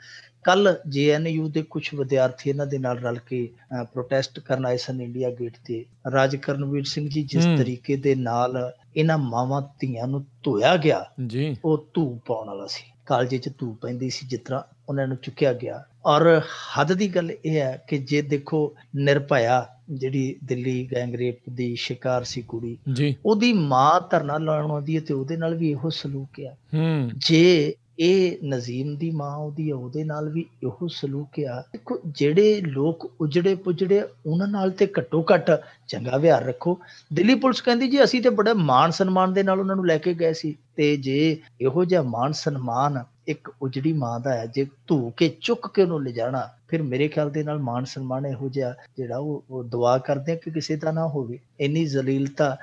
ਕੱਲ ਜੀਐਨਯੂ ਦੇ ਕੁਝ ਵਿਦਿਆਰਥੀ ਇਹਨਾਂ ਦੇ ਨਾਲ ਰਲ ਕੇ ਪ੍ਰੋਟੈਸਟ ਕਰਨ ਆਏ ਸਨ ਇੰਡੀਆ ਗੇਟ ਤੇ ਰਾਜ ਕਰਨਵੀਰ ਸਿੰਘ ਜੀ ਜਿਸ ਤਰੀਕੇ ਦੇ ਨਾਲ ਇਹਨਾਂ ਮਾਵਾਂ ਧੀਆਂ ਨੂੰ ਧੋਇਆ ਗਿਆ ਜੀ ਉਹ ਧੂਪ ਪਾਉਣ ਵਾਲਾ ਸੀ ਕਾਲਜੇ 'ਚ ਧੂਪ ਪੈਂਦੀ ਸੀ ਜਿਸ ਤਰ੍ਹਾਂ ਉਹਨਾਂ ਨੂੰ ਚੁੱਕਿਆ ਗਿਆ ਔਰ ਹੱਦ ਦੀ ਗੱਲ ਇਹ ਹੈ ਕਿ ਜੇ ਦੇਖੋ ਨਿਰਭਇਆ ਜਿਹੜੀ ਦਿੱਲੀ ਗੈਂਗਰੇਪ ਦੀ ਸ਼ਿਕਾਰ ਸੀ ਕੁੜੀ ਉਹਦੀ ਮਾਂ ਧਰਨਾ ਲਾਉਣ ਆਉਂਦੀ ਹੈ ਤੇ ਉਹਦੇ ਨਾਲ ਵੀ ਇਹੋ ਸਲੂਕ ਆ ਹੂੰ ਜੇ ਇਹ ਨਜ਼ੀਮ ਦੀ ਮਾਂ ਉਹਦੀ ਉਹਦੇ ਨਾਲ ਵੀ ਇਹੋ ਸਲੂਕ ਆ ਦੇਖੋ ਜਿਹੜੇ ਲੋਕ ਉਜੜੇ ਪੁਜੜੇ ਉਹਨਾਂ ਨਾਲ ਤੇ ਘੱਟੋ ਘੱਟ ਚੰਗਾ ਵਿਹਾਰ ਰੱਖੋ ਦਿੱਲੀ ਪੁਲਿਸ ਕਹਿੰਦੀ ਜੀ ਅਸੀਂ ਤੇ ਬੜਾ ਮਾਣ ਸਨਮਾਨ ਦੇ ਨਾਲ ਉਹਨਾਂ ਨੂੰ ਲੈ ਕੇ ਗਏ ਸੀ ਤੇ ਜੇ ਇਹੋ ਜਿਹਾ ਮਾਣ ਸਨਮਾਨ ਇੱਕ ਉਜੜੀ ਮਾਂ ਦਾ ਹੈ ਜੇ ਧੂ ਕੇ ਚੁੱਕ ਕੇ ਉਹਨੂੰ ਲੈ ਜਾਣਾ ਫਿਰ ਮੇਰੇ ਖਿਆਲ ਦੇ ਨਾਲ ਮਾਨ ਸਨਮਾਨ ਇਹੋ ਜਿਹਾ ਜਿਹੜਾ ਉਹ ਦੁਆ ਕਰਦੇ ਕਿ ਕਿਸੇ ਦਾ ਨਾ ਹੋਵੇ ਇੰਨੀ ਜ਼ਲੀਲਤਾ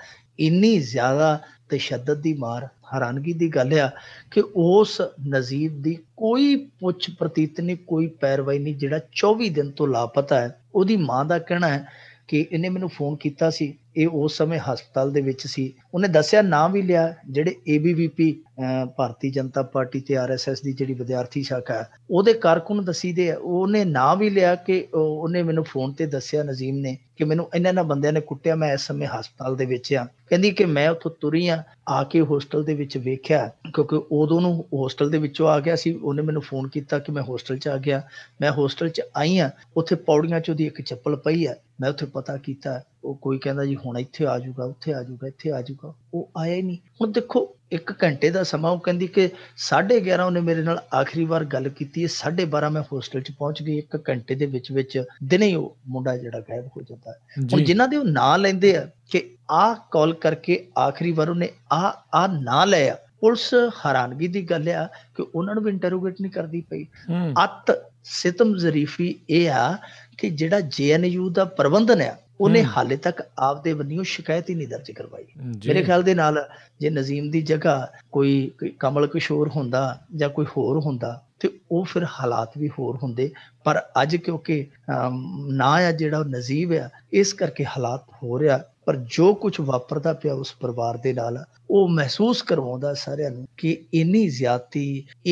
ਇੰਨੀ ਜ਼ਿਆਦਾ ਤਸ਼ੱਦਦ ਦੀ ਮਾਰ ਹੈਰਾਨਗੀ ਦੀ ਗੱਲ ਆ ਕਿ ਉਸ ਨਜ਼ੀਬ ਦੀ ਕੋਈ ਪੁੱਛ ਪ੍ਰਤੀਤ ਨਹੀਂ ਕੋਈ ਪੈਰਵਾਈ ਨਹੀਂ ਜਿਹੜਾ 24 ਦਿਨ ਤੋਂ ਲਾਪਤਾ ਹੈ ਉਹਦੀ ਮਾਂ ਦਾ ਕਹਿਣਾ ਹੈ ਕਿ ਇਹਨੇ ਮੈਨੂੰ ਫੋਨ ਕੀਤਾ ਸੀ ਇਹ ਉਸ ਸਮੇਂ ਹਸਪਤਾਲ ਦੇ ਵਿੱਚ ਸੀ ਉਹਨੇ ਦੱਸਿਆ ਨਾਂ ਵੀ ਲਿਆ ਜਿਹੜੇ ABVP ਭਾਰਤੀ ਜਨਤਾ ਪਾਰਟੀ ਤੇ RSS ਦੀ ਜਿਹੜੀ ਵਿਦਿਆਰਥੀ ਸ਼ਾਖਾ ਉਹਦੇ ਕਾਰਕੁਨ ਦਸੀਦੇ ਉਹਨੇ ਨਾਂ ਵੀ ਲਿਆ ਕਿ ਉਹਨੇ ਮੈਨੂੰ ਫੋਨ ਤੇ ਦੱਸਿਆ ਨਜ਼ੀਮ ਨੇ ਕਿ ਮੈਨੂੰ ਇਹਨਾਂ ਨਾ ਬੰਦਿਆਂ ਨੇ ਕੁੱਟਿਆ ਮੈਂ ਇਸ ਸਮੇਂ ਹਸਪਤਾਲ ਦੇ ਵਿੱਚ ਆ ਕਹਿੰਦੀ ਕਿ ਮੈਂ ਉੱਥੋਂ ਤੁਰੀ ਆ ਆ ਕੇ ਹੋਸਟਲ ਦੇ ਵਿੱਚ ਵੇਖਿਆ ਕਿਉਂਕਿ ਉਦੋਂ ਨੂੰ ਹੋਸਟਲ ਦੇ ਵਿੱਚੋਂ ਆ ਗਿਆ ਸੀ ਉਹਨੇ ਮੈਨੂੰ ਫੋਨ ਕੀਤਾ ਕਿ ਮੈਂ ਹੋਸਟਲ 'ਚ ਆ ਗਿਆ ਮੈਂ ਹੋਸਟਲ 'ਚ ਆਈ ਆ ਉੱਥੇ ਪੌੜੀਆਂ 'ਚ ਉਹਦੀ ਇੱਕ ਚੱਪਲ ਪਈ ਆ ਮੈਂ ਉੱਥੇ ਪਤਾ ਕੀਤਾ ਉਹ ਕੋਈ ਕਹਿੰਦਾ ਜੀ ਹੁਣ ਇੱਥੇ ਆ ਜਾਊਗਾ ਉੱਥੇ ਆ ਜਾਊਗਾ ਇੱਥੇ ਆ ਜਾਊਗਾ ਉਹ ਆਇਆ ਹੀ ਨਹੀਂ ਹੁਣ ਦੇਖੋ 1 ਘੰਟੇ ਦਾ ਸਮਾਂ ਉਹ ਕਹਿੰਦੀ ਕਿ 11:30 ਉਹਨੇ ਮੇਰੇ ਨਾਲ ਆਖਰੀ ਵਾਰ ਗੱਲ ਕੀਤੀ ਹੈ 12:30 ਮੈਂ ਹੋਸਟਲ 'ਚ ਪਹੁੰਚ ਗਈ 1 ਘੰਟੇ ਦੇ ਵਿੱਚ ਵਿੱਚ ਦਿਨੇ ਉਹ ਮੁੰਡਾ ਜਿਹੜਾ ਗਾਇਬ ਹੋ ਜਾਂਦਾ ਹੈ ਹੁਣ ਜਿਨ੍ਹਾਂ ਦੇ ਉਹ ਨਾਂ ਲੈਂਦੇ ਆ ਕਿ ਆ ਕਾਲ ਕਰਕੇ ਆਖਰੀ ਵਾਰ ਉਹਨੇ ਆ ਆ ਨਾਂ ਲਿਆ ਪੁਲਿਸ ਹੈਰਾਨਗੀ ਦੀ ਗੱਲ ਆ ਕਿ ਉਹਨਾਂ ਨੂੰ ਵੀ ਇੰਟਰੋਗੇਟ ਨਹੀਂ ਕਰਦੀ ਪਈ ਅਤ ਸਿਤਮ ਜ਼ਰੀਫੀ ਇਹ ਆ ਕਿ ਜਿਹੜਾ ਜੀਐਨਯੂ ਦਾ ਪ੍ਰਬੰਧਨ ਆ ਉਹਨੇ ਹਾਲੇ ਤੱਕ ਆਪਦੇ ਵੱਲੋਂ ਸ਼ਿਕਾਇਤ ਹੀ ਨਹੀਂ ਦਰਜ ਕਰਵਾਈ ਮੇਰੇ ਖਿਆਲ ਦੇ ਨਾਲ ਜੇ ਨਜ਼ੀਮ ਦੀ ਜਗ੍ਹਾ ਕੋਈ ਕਮਲ ਕਿਸ਼ੋਰ ਹੁੰਦਾ ਜਾਂ ਕੋਈ ਹੋਰ ਹੁੰਦਾ ਤੇ ਉਹ ਫਿਰ ਹਾਲਾਤ ਵੀ ਹੋਰ ਹੁੰਦੇ ਪਰ ਅੱਜ ਕਿਉਂਕਿ ਨਾ ਆ ਜਿਹੜਾ ਨਜ਼ੀਬ ਆ ਇਸ ਕਰਕੇ ਹਾਲਾਤ ਹੋ ਰਿਹਾ ਪਰ ਜੋ ਕੁਝ ਵਾਪਰਦਾ ਪਿਆ ਉਸ ਪਰਿਵਾਰ ਦੇ ਨਾਲ ਉਹ ਮਹਿਸੂਸ ਕਰਵਾਉਂਦਾ ਸਾਰਿਆਂ ਨੂੰ ਕਿ ਇੰਨੀ ਜ਼ਿਆਤੀ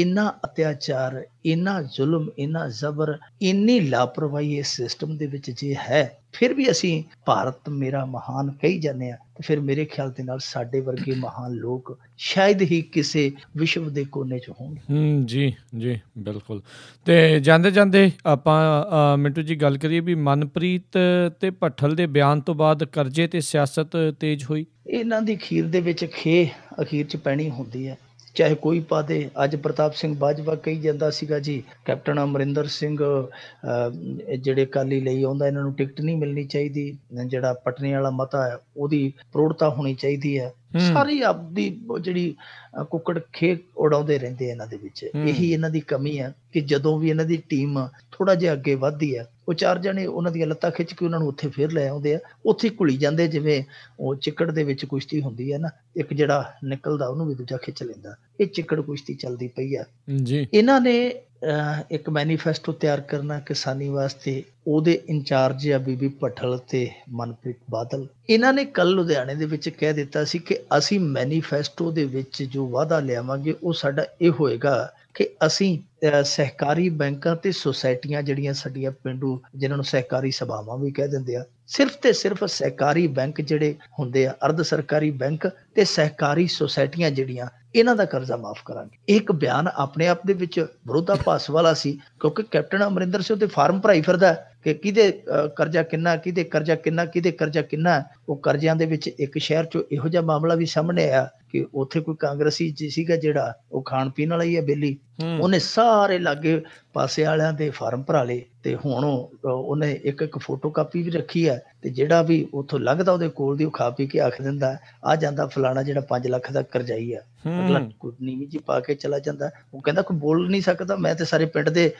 ਇੰਨਾ ਅਤਿਆਚਾਰ ਇੰਨਾ ਜ਼ੁਲਮ ਇੰਨਾ ਜ਼ਬਰ ਇੰਨੀ ਲਾਪਰਵਾਹੀ ਇਸ ਸਿਸਟਮ ਦੇ ਵਿੱਚ ਜੇ ਹੈ ਫਿਰ ਵੀ ਅਸੀਂ ਭਾਰਤ ਮੇਰਾ ਮਹਾਨ ਕਹੀ ਜਾਂਦੇ ਆ ਤੇ ਫਿਰ ਮੇਰੇ ਖਿਆਲ ਦੇ ਨਾਲ ਸਾਡੇ ਵਰਗੇ ਮਹਾਨ ਲੋਕ ਸ਼ਾਇਦ ਹੀ ਕਿਸੇ ਵਿਸ਼ਵ ਦੇ ਕੋਨੇ 'ਚ ਹੋਣ ਹੂੰ ਜੀ ਜੀ ਬਿਲਕੁਲ ਤੇ ਜਾਂਦੇ ਜਾਂਦੇ ਆਪਾਂ ਮਿੰਟੂ ਜੀ ਗੱਲ ਕਰੀਏ ਵੀ ਮਨਪ੍ਰੀਤ ਤੇ ਭੱਠਲ ਦੇ ਬਿਆਨ ਤੋਂ ਬਾਅਦ ਕਰਜ਼ੇ ਤੇ ਸਿਆਸਤ ਤੇਜ਼ ਹੋਈ ਇਹਨਾਂ ਦੀ ਖੀਰ ਦੇ ਵਿੱਚ ਖੇ ਅਖੀਰ 'ਚ ਪੈਣੀ ਹੁੰਦੀ ਹੈ ਚਾਹੇ ਕੋਈ ਪਾ ਦੇ ਅੱਜ ਪ੍ਰਤਾਪ ਸਿੰਘ ਬਾਜਵਾ ਕਹੀ ਜਾਂਦਾ ਸੀਗਾ ਜੀ ਕੈਪਟਨ ਅਮਰਿੰਦਰ ਸਿੰਘ ਜਿਹੜੇ ਕਾਲੀ ਲਈ ਆਉਂਦਾ ਇਹਨਾਂ ਨੂੰ ਟਿਕਟ ਨਹੀਂ ਮਿਲਣੀ ਚਾਹੀਦੀ ਜਿਹੜਾ ਪਟਨੇ ਵਾਲਾ ਮਤਾ ਹੈ ਉਹਦੀ ਪ੍ਰੋੜਤਾ ਹੋਣੀ ਚਾਹੀਦੀ ਹੈ ਸਾਰੀ ਆਪਦੀ ਜਿਹੜੀ ਕੁੱਕੜ ਖੇ ਉਡਾਉਂਦੇ ਰਹਿੰਦੇ ਇਹਨਾਂ ਦੇ ਵਿੱਚ ਇਹੀ ਇਹਨਾਂ ਦੀ ਕਮੀ ਹੈ ਕਿ ਜਦੋਂ ਵੀ ਇਹਨਾਂ ਦੀ ਟੀਮ ਥੋੜਾ ਜਿਹਾ ਅੱਗੇ ਵੱਧਦੀ ਹੈ ਉਹ ਚਾਰ ਜਣੇ ਉਹਨਾਂ ਦੀਆਂ ਲੱਤਾਂ ਖਿੱਚ ਕੇ ਉਹਨਾਂ ਨੂੰ ਉੱਥੇ ਫੇਰ ਲੈ ਆਉਂਦੇ ਆ ਉੱਥੇ ਘੁਲੀ ਜਾਂਦੇ ਜਿਵੇਂ ਉਹ ਚਿੱਕੜ ਦੇ ਵਿੱਚ ਕੁਸ਼ਤੀ ਹੁੰਦੀ ਹੈ ਨਾ ਇੱਕ ਜਿਹੜਾ ਨਿਕਲਦਾ ਉਹਨੂੰ ਵੀ ਦੂਜਾ ਖਿੱਚ ਲੈਂਦਾ ਇਹ ਚਿੱਕੜ ਕੁਸ਼ਤੀ ਚੱਲਦੀ ਪਈ ਆ ਜੀ ਇਹਨਾਂ ਨੇ ਇੱਕ ਮੈਨੀਫੈਸਟੋ ਤਿਆਰ ਕਰਨਾ ਕਿਸਾਨੀ ਵਾਸਤੇ ਉਹਦੇ ਇੰਚਾਰਜ ਆ ਬੀਬੀ ਪਠਲ ਤੇ ਮਨਪ੍ਰੀਤ ਬਾਦਲ ਇਹਨਾਂ ਨੇ ਕੱਲ ਲੁਧਿਆਣੇ ਦੇ ਵਿੱਚ ਕਹਿ ਦਿੱਤਾ ਸੀ ਕਿ ਅਸੀਂ ਮੈਨੀਫੈਸਟੋ ਦੇ ਵਿੱਚ ਜੋ ਵਾਅਦਾ ਲਿਆਵਾਂਗੇ ਉਹ ਸਾਡਾ ਇਹ ਹੋਏਗਾ ਕਿ ਅਸੀਂ ਸਹਿਕਾਰੀ ਬੈਂਕਾਂ ਤੇ ਸੁਸਾਇਟੀਆਂ ਜਿਹੜੀਆਂ ਸਾਡੀਆਂ ਪਿੰਡੂ ਜਿਨ੍ਹਾਂ ਨੂੰ ਸਹਿਕਾਰੀ ਸਭਾਵਾਂ ਵੀ ਕਹਿ ਦਿੰਦੇ ਆ ਸਿਰਫ ਤੇ ਸਿਰਫ ਸਹਿਕਾਰੀ ਬੈਂਕ ਜਿਹੜੇ ਹੁੰਦੇ ਆ ਅਰਧ ਸਰਕਾਰੀ ਬੈਂਕ ਤੇ ਸਹਿਕਾਰੀ ਸੁਸਾਇਟੀਆਂ ਜਿਹੜੀਆਂ ਇਹਨਾਂ ਦਾ ਕਰਜ਼ਾ ਮਾਫ ਕਰਾਂਗੇ ਇੱਕ ਬਿਆਨ ਆਪਣੇ ਆਪ ਦੇ ਵਿੱਚ ਪਾਸ ਵਾਲਾ ਸੀ ਕਿਉਂਕਿ ਕੈਪਟਨ ਅਮਰਿੰਦਰ ਸਿੰਘ ਤੇ ਫਾਰਮ ਭਰਾਈ ਫਿਰਦਾ ਕਿ ਕਿਹਦੇ ਕਰਜ਼ਾ ਕਿੰਨਾ ਕਿਹਦੇ ਕਰਜ਼ਾ ਕਿੰਨਾ ਕਿਹਦੇ ਕਰਜ਼ਾ ਕਿੰਨਾ ਉਹ ਕਰਜ਼ਿਆਂ ਦੇ ਵਿੱਚ ਇੱਕ ਸ਼ਹਿਰ 'ਚੋਂ ਇਹੋ ਜਿਹਾ ਮਾਮਲਾ ਵੀ ਸਾਹਮਣੇ ਆਇਆ ਕਿ ਉੱਥੇ ਕੋਈ ਕਾਂਗਰਸੀ ਜੀ ਸੀਗਾ ਜਿਹੜਾ ਉਹ ਖਾਣ ਪੀਣ ਵਾਲਾ ਹੀ ਹੈ ਬੇਲੀ ਉਹਨੇ ਸਾਰੇ ਲਾਗੇ ਪਾਸੇ ਵਾਲਿਆਂ ਦੇ ਫਾਰਮ ਭਰਾ ਲਏ ਤੇ ਹੁਣ ਉਹਨੇ ਇੱਕ ਇੱਕ ਫੋਟੋ ਕਾਪੀ ਵੀ ਰੱਖੀ ਹੈ ਤੇ ਜਿਹੜਾ ਵੀ ਉੱਥੋਂ ਲੰਘਦਾ ਉਹਦੇ ਕੋਲ ਦੀ ਉਹ ਖਾ ਪੀ ਕੇ ਆਖ ਦਿੰਦਾ ਆ ਜਾਂਦਾ ਫਲਾਣਾ ਜਿਹੜਾ 5 ਲੱਖ ਦਾ ਕਰਜ਼ਾਈ ਆ ਅਗਲਾ ਵੀ ਜੀ ਪਾ ਕੇ ਚਲਾ ਜਾਂਦਾ ਉਹ ਕਹਿੰਦਾ ਕੋਈ ਬੋਲ ਨਹੀਂ ਸਕਦਾ ਮੈਂ ਤੇ ਸਾਰੇ ਪਿੰਡ ਦੇ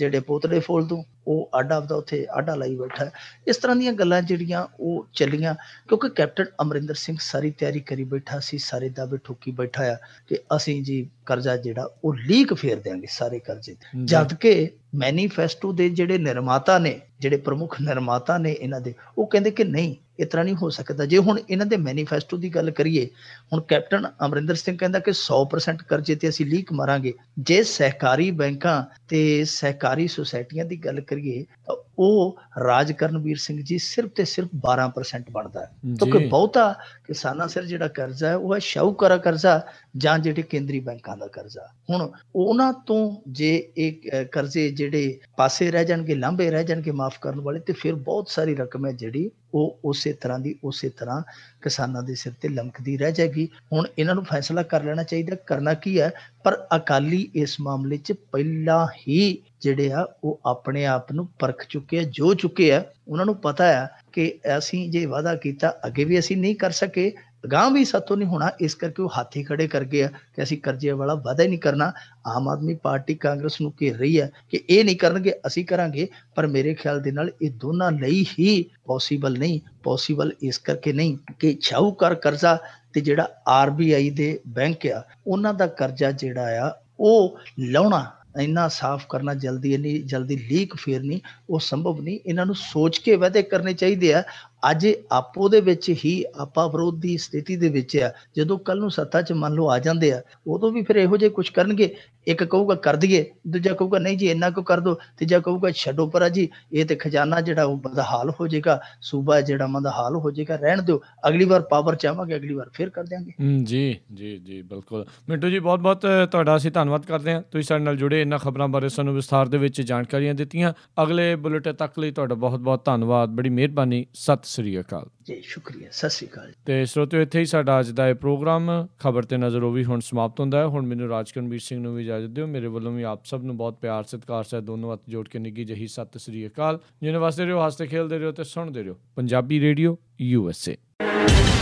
ਜਿਹੜੇ ਪੋਤੜੇ ਫੋਲ ਦੂੰ ਉਹ ਆਡਾ ਆਪਦਾ ਉੱਥੇ ਆਡਾ ਲਾਈ ਬੈਠਾ ਇਸ ਤਰ੍ਹਾਂ ਦੀਆਂ ਗੱਲਾਂ ਜਿਹੜੀਆਂ ਉਹ ਚੱਲੀਆਂ ਕਿਉਂਕਿ ਕੈਪਟਨ ਅਮਰਿੰਦਰ ਸਿੰਘ ਸਾਰੀ ਤਿਆਰੀ ਕਰੀ ਬੈਠਾ ਸੀ ਸਾਰੇ ਕੀਤਾ ਵੀ ਠੁੱਕੀ ਬੈਠਾ ਆ ਕਿ ਅਸੀਂ ਜੀ ਕਰਜ਼ਾ ਜਿਹੜਾ ਉਹ ਲੀਕ ਫੇਰ ਦੇਣਗੇ ਸਾਰੇ ਕਰਜ਼ੇ ਤੇ ਜਦ ਕਿ ਮੈਨੀਫੈਸਟੋ ਦੇ ਜਿਹੜੇ ਨਿਰਮਾਤਾ ਨੇ ਜਿਹੜੇ ਪ੍ਰਮੁੱਖ ਨਿਰਮਾਤਾ ਨੇ ਇਹਨਾਂ ਦੇ ਉਹ ਕਹਿੰਦੇ ਕਿ ਨਹੀਂ ਇਸ ਤਰ੍ਹਾਂ ਨਹੀਂ ਹੋ ਸਕਦਾ ਜੇ ਹੁਣ ਇਹਨਾਂ ਦੇ ਮੈਨੀਫੈਸਟੋ ਦੀ ਗੱਲ ਕਰੀਏ ਹੁਣ ਕੈਪਟਨ ਅਮਰਿੰਦਰ ਸਿੰਘ ਕਹਿੰਦਾ ਕਿ 100% ਕਰਜ਼ੇ ਤੇ ਅਸੀਂ ਲੀਕ ਮਾਰਾਂਗੇ ਜੇ ਸਹਿਕਾਰੀ ਬੈਂਕਾਂ ਤੇ ਸਹਿਕਾਰੀ ਸੁਸਾਇਟੀਆਂ ਦੀ ਗੱਲ ਕਰੀਏ ਤਾਂ ਉਹ ਰਾਜ ਕਰਨਵੀਰ ਸਿੰਘ ਜੀ ਸਿਰਫ ਤੇ ਸਿਰਫ 12% ਬਣਦਾ ਹੈ ਕਿਉਂਕਿ ਬਹੁਤਾ ਕਿਸਾਨਾਂ ਸਿਰ ਜਿਹੜਾ ਕਰਜ਼ਾ ਹੈ ਉਹ ਹੈ ਸ਼ਾਹੂਕਾਰਾ ਕਰਜ਼ਾ ਜਾਂ ਜਿਹੜੇ ਕੇਂਦਰੀ ਬੈਂਕਾਂ ਦਾ ਕਰਜ਼ਾ ਹੁਣ ਉਹਨਾਂ ਤੋਂ ਜੇ ਇਹ ਕਰਜ਼ੇ ਜਿਹੜੇ ਪਾਸੇ ਰਹਿ ਜਾਣਗੇ ਲੰਬੇ ਰਹਿ ਜਾਣਗੇ ਮਾਫ ਕਰਨ ਵਾਲੇ ਤੇ ਫਿਰ ਬਹੁਤ ਸਾਰੀ ਰਕਮ ਹੈ ਜਿਹੜੀ ਉਹ ਉਸੇ ਤਰ੍ਹਾਂ ਦੀ ਉਸੇ ਤਰ੍ਹਾਂ ਕਿਸਾਨਾਂ ਦੇ ਸਿਰ ਤੇ ਲੰਕਦੀ ਰਹਿ ਜਾਏਗੀ ਹੁਣ ਇਹਨਾਂ ਨੂੰ ਫੈਸਲਾ ਕਰ ਲੈਣਾ ਚਾਹੀਦਾ ਕਰਨਾ ਕੀ ਹੈ ਪਰ ਅਕਾਲੀ ਇਸ ਮਾਮਲੇ 'ਚ ਪਹਿਲਾਂ ਹੀ ਜਿਹੜੇ ਆ ਉਹ ਆਪਣੇ ਆਪ ਨੂੰ ਪਰਖ ਚੁੱਕੇ ਆ ਜੋ ਚੁੱਕੇ ਆ ਉਹਨਾਂ ਨੂੰ ਪਤਾ ਆ ਕਿ ਅਸੀਂ ਜੇ ਵਾਅਦਾ ਕੀਤਾ ਅੱਗੇ ਵੀ ਅਸੀਂ ਨਹੀਂ ਕਰ ਸਕੇ ਗਾਂ ਵੀ ਸਾਤੋਂ ਨਹੀਂ ਹੋਣਾ ਇਸ ਕਰਕੇ ਉਹ ਹਾਥੀ ਖੜੇ ਕਰ ਗਿਆ ਆ ਕਿ ਅਸੀਂ ਕਰਜ਼ੇ ਵਾਲਾ ਵਾਅਦਾ ਹੀ ਨਹੀਂ ਕਰਨਾ ਆਮ ਆਦਮੀ ਪਾਰਟੀ ਕਾਂਗਰਸ ਨੂੰ ਘੇਰ ਰਹੀ ਹੈ ਕਿ ਇਹ ਨਹੀਂ ਕਰਨਗੇ ਅਸੀਂ ਕਰਾਂਗੇ ਪਰ ਮੇਰੇ ਖਿਆਲ ਦੇ ਨਾਲ ਇਹ ਦੋਨਾਂ ਲਈ ਹੀ ਪੋਸੀਬਲ ਨਹੀਂ ਪੋਸੀਬਲ ਇਸ ਕਰਕੇ ਨਹੀਂ ਕਿ ਕਰ ਕਰਜ਼ਾ ਤੇ ਜਿਹੜਾ ਆਰਬੀਆਈ ਦੇ ਬੈਂਕ ਆ ਉਹਨਾਂ ਦਾ ਕਰਜ਼ਾ ਜਿਹੜਾ ਆ ਉਹ ਲਾਉਣਾ ਇੰਨਾ ਸਾਫ਼ ਕਰਨਾ ਜਲਦੀ ਇੰਨੀ ਜਲਦੀ ਲੀਕ ਫੇਰਨੀ ਉਹ ਸੰਭਵ ਨਹੀਂ ਇਹਨਾਂ ਨੂੰ ਸੋਚ ਕੇ ਵਾਅਦੇ ਕਰਨੇ ਚਾਹੀਦੇ ਆ ਅੱਜ ਆਪੋ ਦੇ ਵਿੱਚ ਹੀ ਆਪਾ ਵਿਰੋਧ ਦੀ ਸਥਿਤੀ ਦੇ ਵਿੱਚ ਆ ਜਦੋਂ ਕੱਲ ਨੂੰ ਸੱਤਾ 'ਚ ਮੰਨ ਲਓ ਆ ਜਾਂਦੇ ਆ ਉਦੋਂ ਵੀ ਫਿਰ ਇਹੋ ਜੇ ਕੁਝ ਕਰਨਗੇ ਇੱਕ ਕਹੂਗਾ ਕਰ ਦਈਏ ਦੂਜਾ ਕਹੂਗਾ ਨਹੀਂ ਜੀ ਇੰਨਾ ਕੁ ਕਰ ਦੋ ਤੀਜਾ ਕਹੂਗਾ ਛੱਡੋ ਪਰਾ ਜੀ ਇਹ ਤੇ ਖਜ਼ਾਨਾ ਜਿਹੜਾ ਉਹ ਬਦਹਾਲ ਹੋ ਜਾਏਗਾ ਸੂਬਾ ਜਿਹੜਾ ਮੰਦਹਾਲ ਹੋ ਜਾਏਗਾ ਰਹਿਣ ਦਿਓ ਅਗਲੀ ਵਾਰ ਪਾਵਰ ਚਾਹਾਂਗੇ ਅਗਲੀ ਵਾਰ ਫਿਰ ਕਰ ਦਿਆਂਗੇ ਜੀ ਜੀ ਜੀ ਬਿਲਕੁਲ ਮਿੰਟੂ ਜੀ ਬਹੁਤ ਬਹੁਤ ਤੁਹਾਡਾ ਅਸੀਂ ਧੰਨਵਾਦ ਕਰਦੇ ਹਾਂ ਤੁਸੀਂ ਸਾਡੇ ਨਾਲ ਜੁੜੇ ਇਹਨਾਂ ਖਬਰਾਂ ਬਾਰੇ ਸਾਨੂੰ ਵਿਸਥਾਰ ਦੇ ਵਿੱਚ ਜਾਣਕਾਰੀਆਂ ਦਿੱਤੀਆਂ ਅਗਲੇ ਬੁਲੇਟ ਤੱਕ ਲਈ ਤੁਹਾਡਾ ਬਹੁਤ ਬਹੁਤ ਧੰਨਵਾਦ ਬੜੀ ਮਿਹਰਬਾਨੀ ਸਤ ਸ੍ਰੀ ਅਕਾਲ ਜੀ ਸ਼ੁਕਰੀਆ ਸਤਿ ਸ੍ਰੀ ਅਕਾਲ ਤੇ ਸਰੋਤਿਓ ਇੱਥੇ ਹੀ ਸਾਡਾ ਅੱਜ ਦਾ ਇਹ ਪ੍ਰੋਗਰਾਮ ਖਬਰ ਤੇ ਨਜ਼ਰ ਉਹ ਵੀ ਹੁਣ ਸਮਾਪਤ ਹੁੰਦਾ ਹੈ ਹੁਣ ਮੈਨੂੰ ਰਾਜਕਨਵੀਰ ਸਿੰਘ ਨੂੰ ਵੀ ਇਜਾਜ਼ਤ ਦਿਓ ਮੇਰੇ ਵੱਲੋਂ ਵੀ ਆਪ ਸਭ ਨੂੰ ਬਹੁਤ ਪਿਆਰ ਸਤਿਕਾਰ ਸਹਿਤ ਦੋਨੋਂ ਹੱਥ ਜੋੜ ਕੇ ਨਿੱਗੀ ਜਹੀ ਸਤਿ ਸ੍ਰੀ ਅਕਾਲ ਜਿਨੇ ਵਾਸਤੇ ਰਹੋ ਹੱਸਦੇ ਖੇਲਦੇ ਰਿਓ ਤੇ ਸੁਣਦੇ ਰਿਓ ਪੰਜਾਬੀ ਰੇਡੀਓ ਯੂ ਐਸ ਏ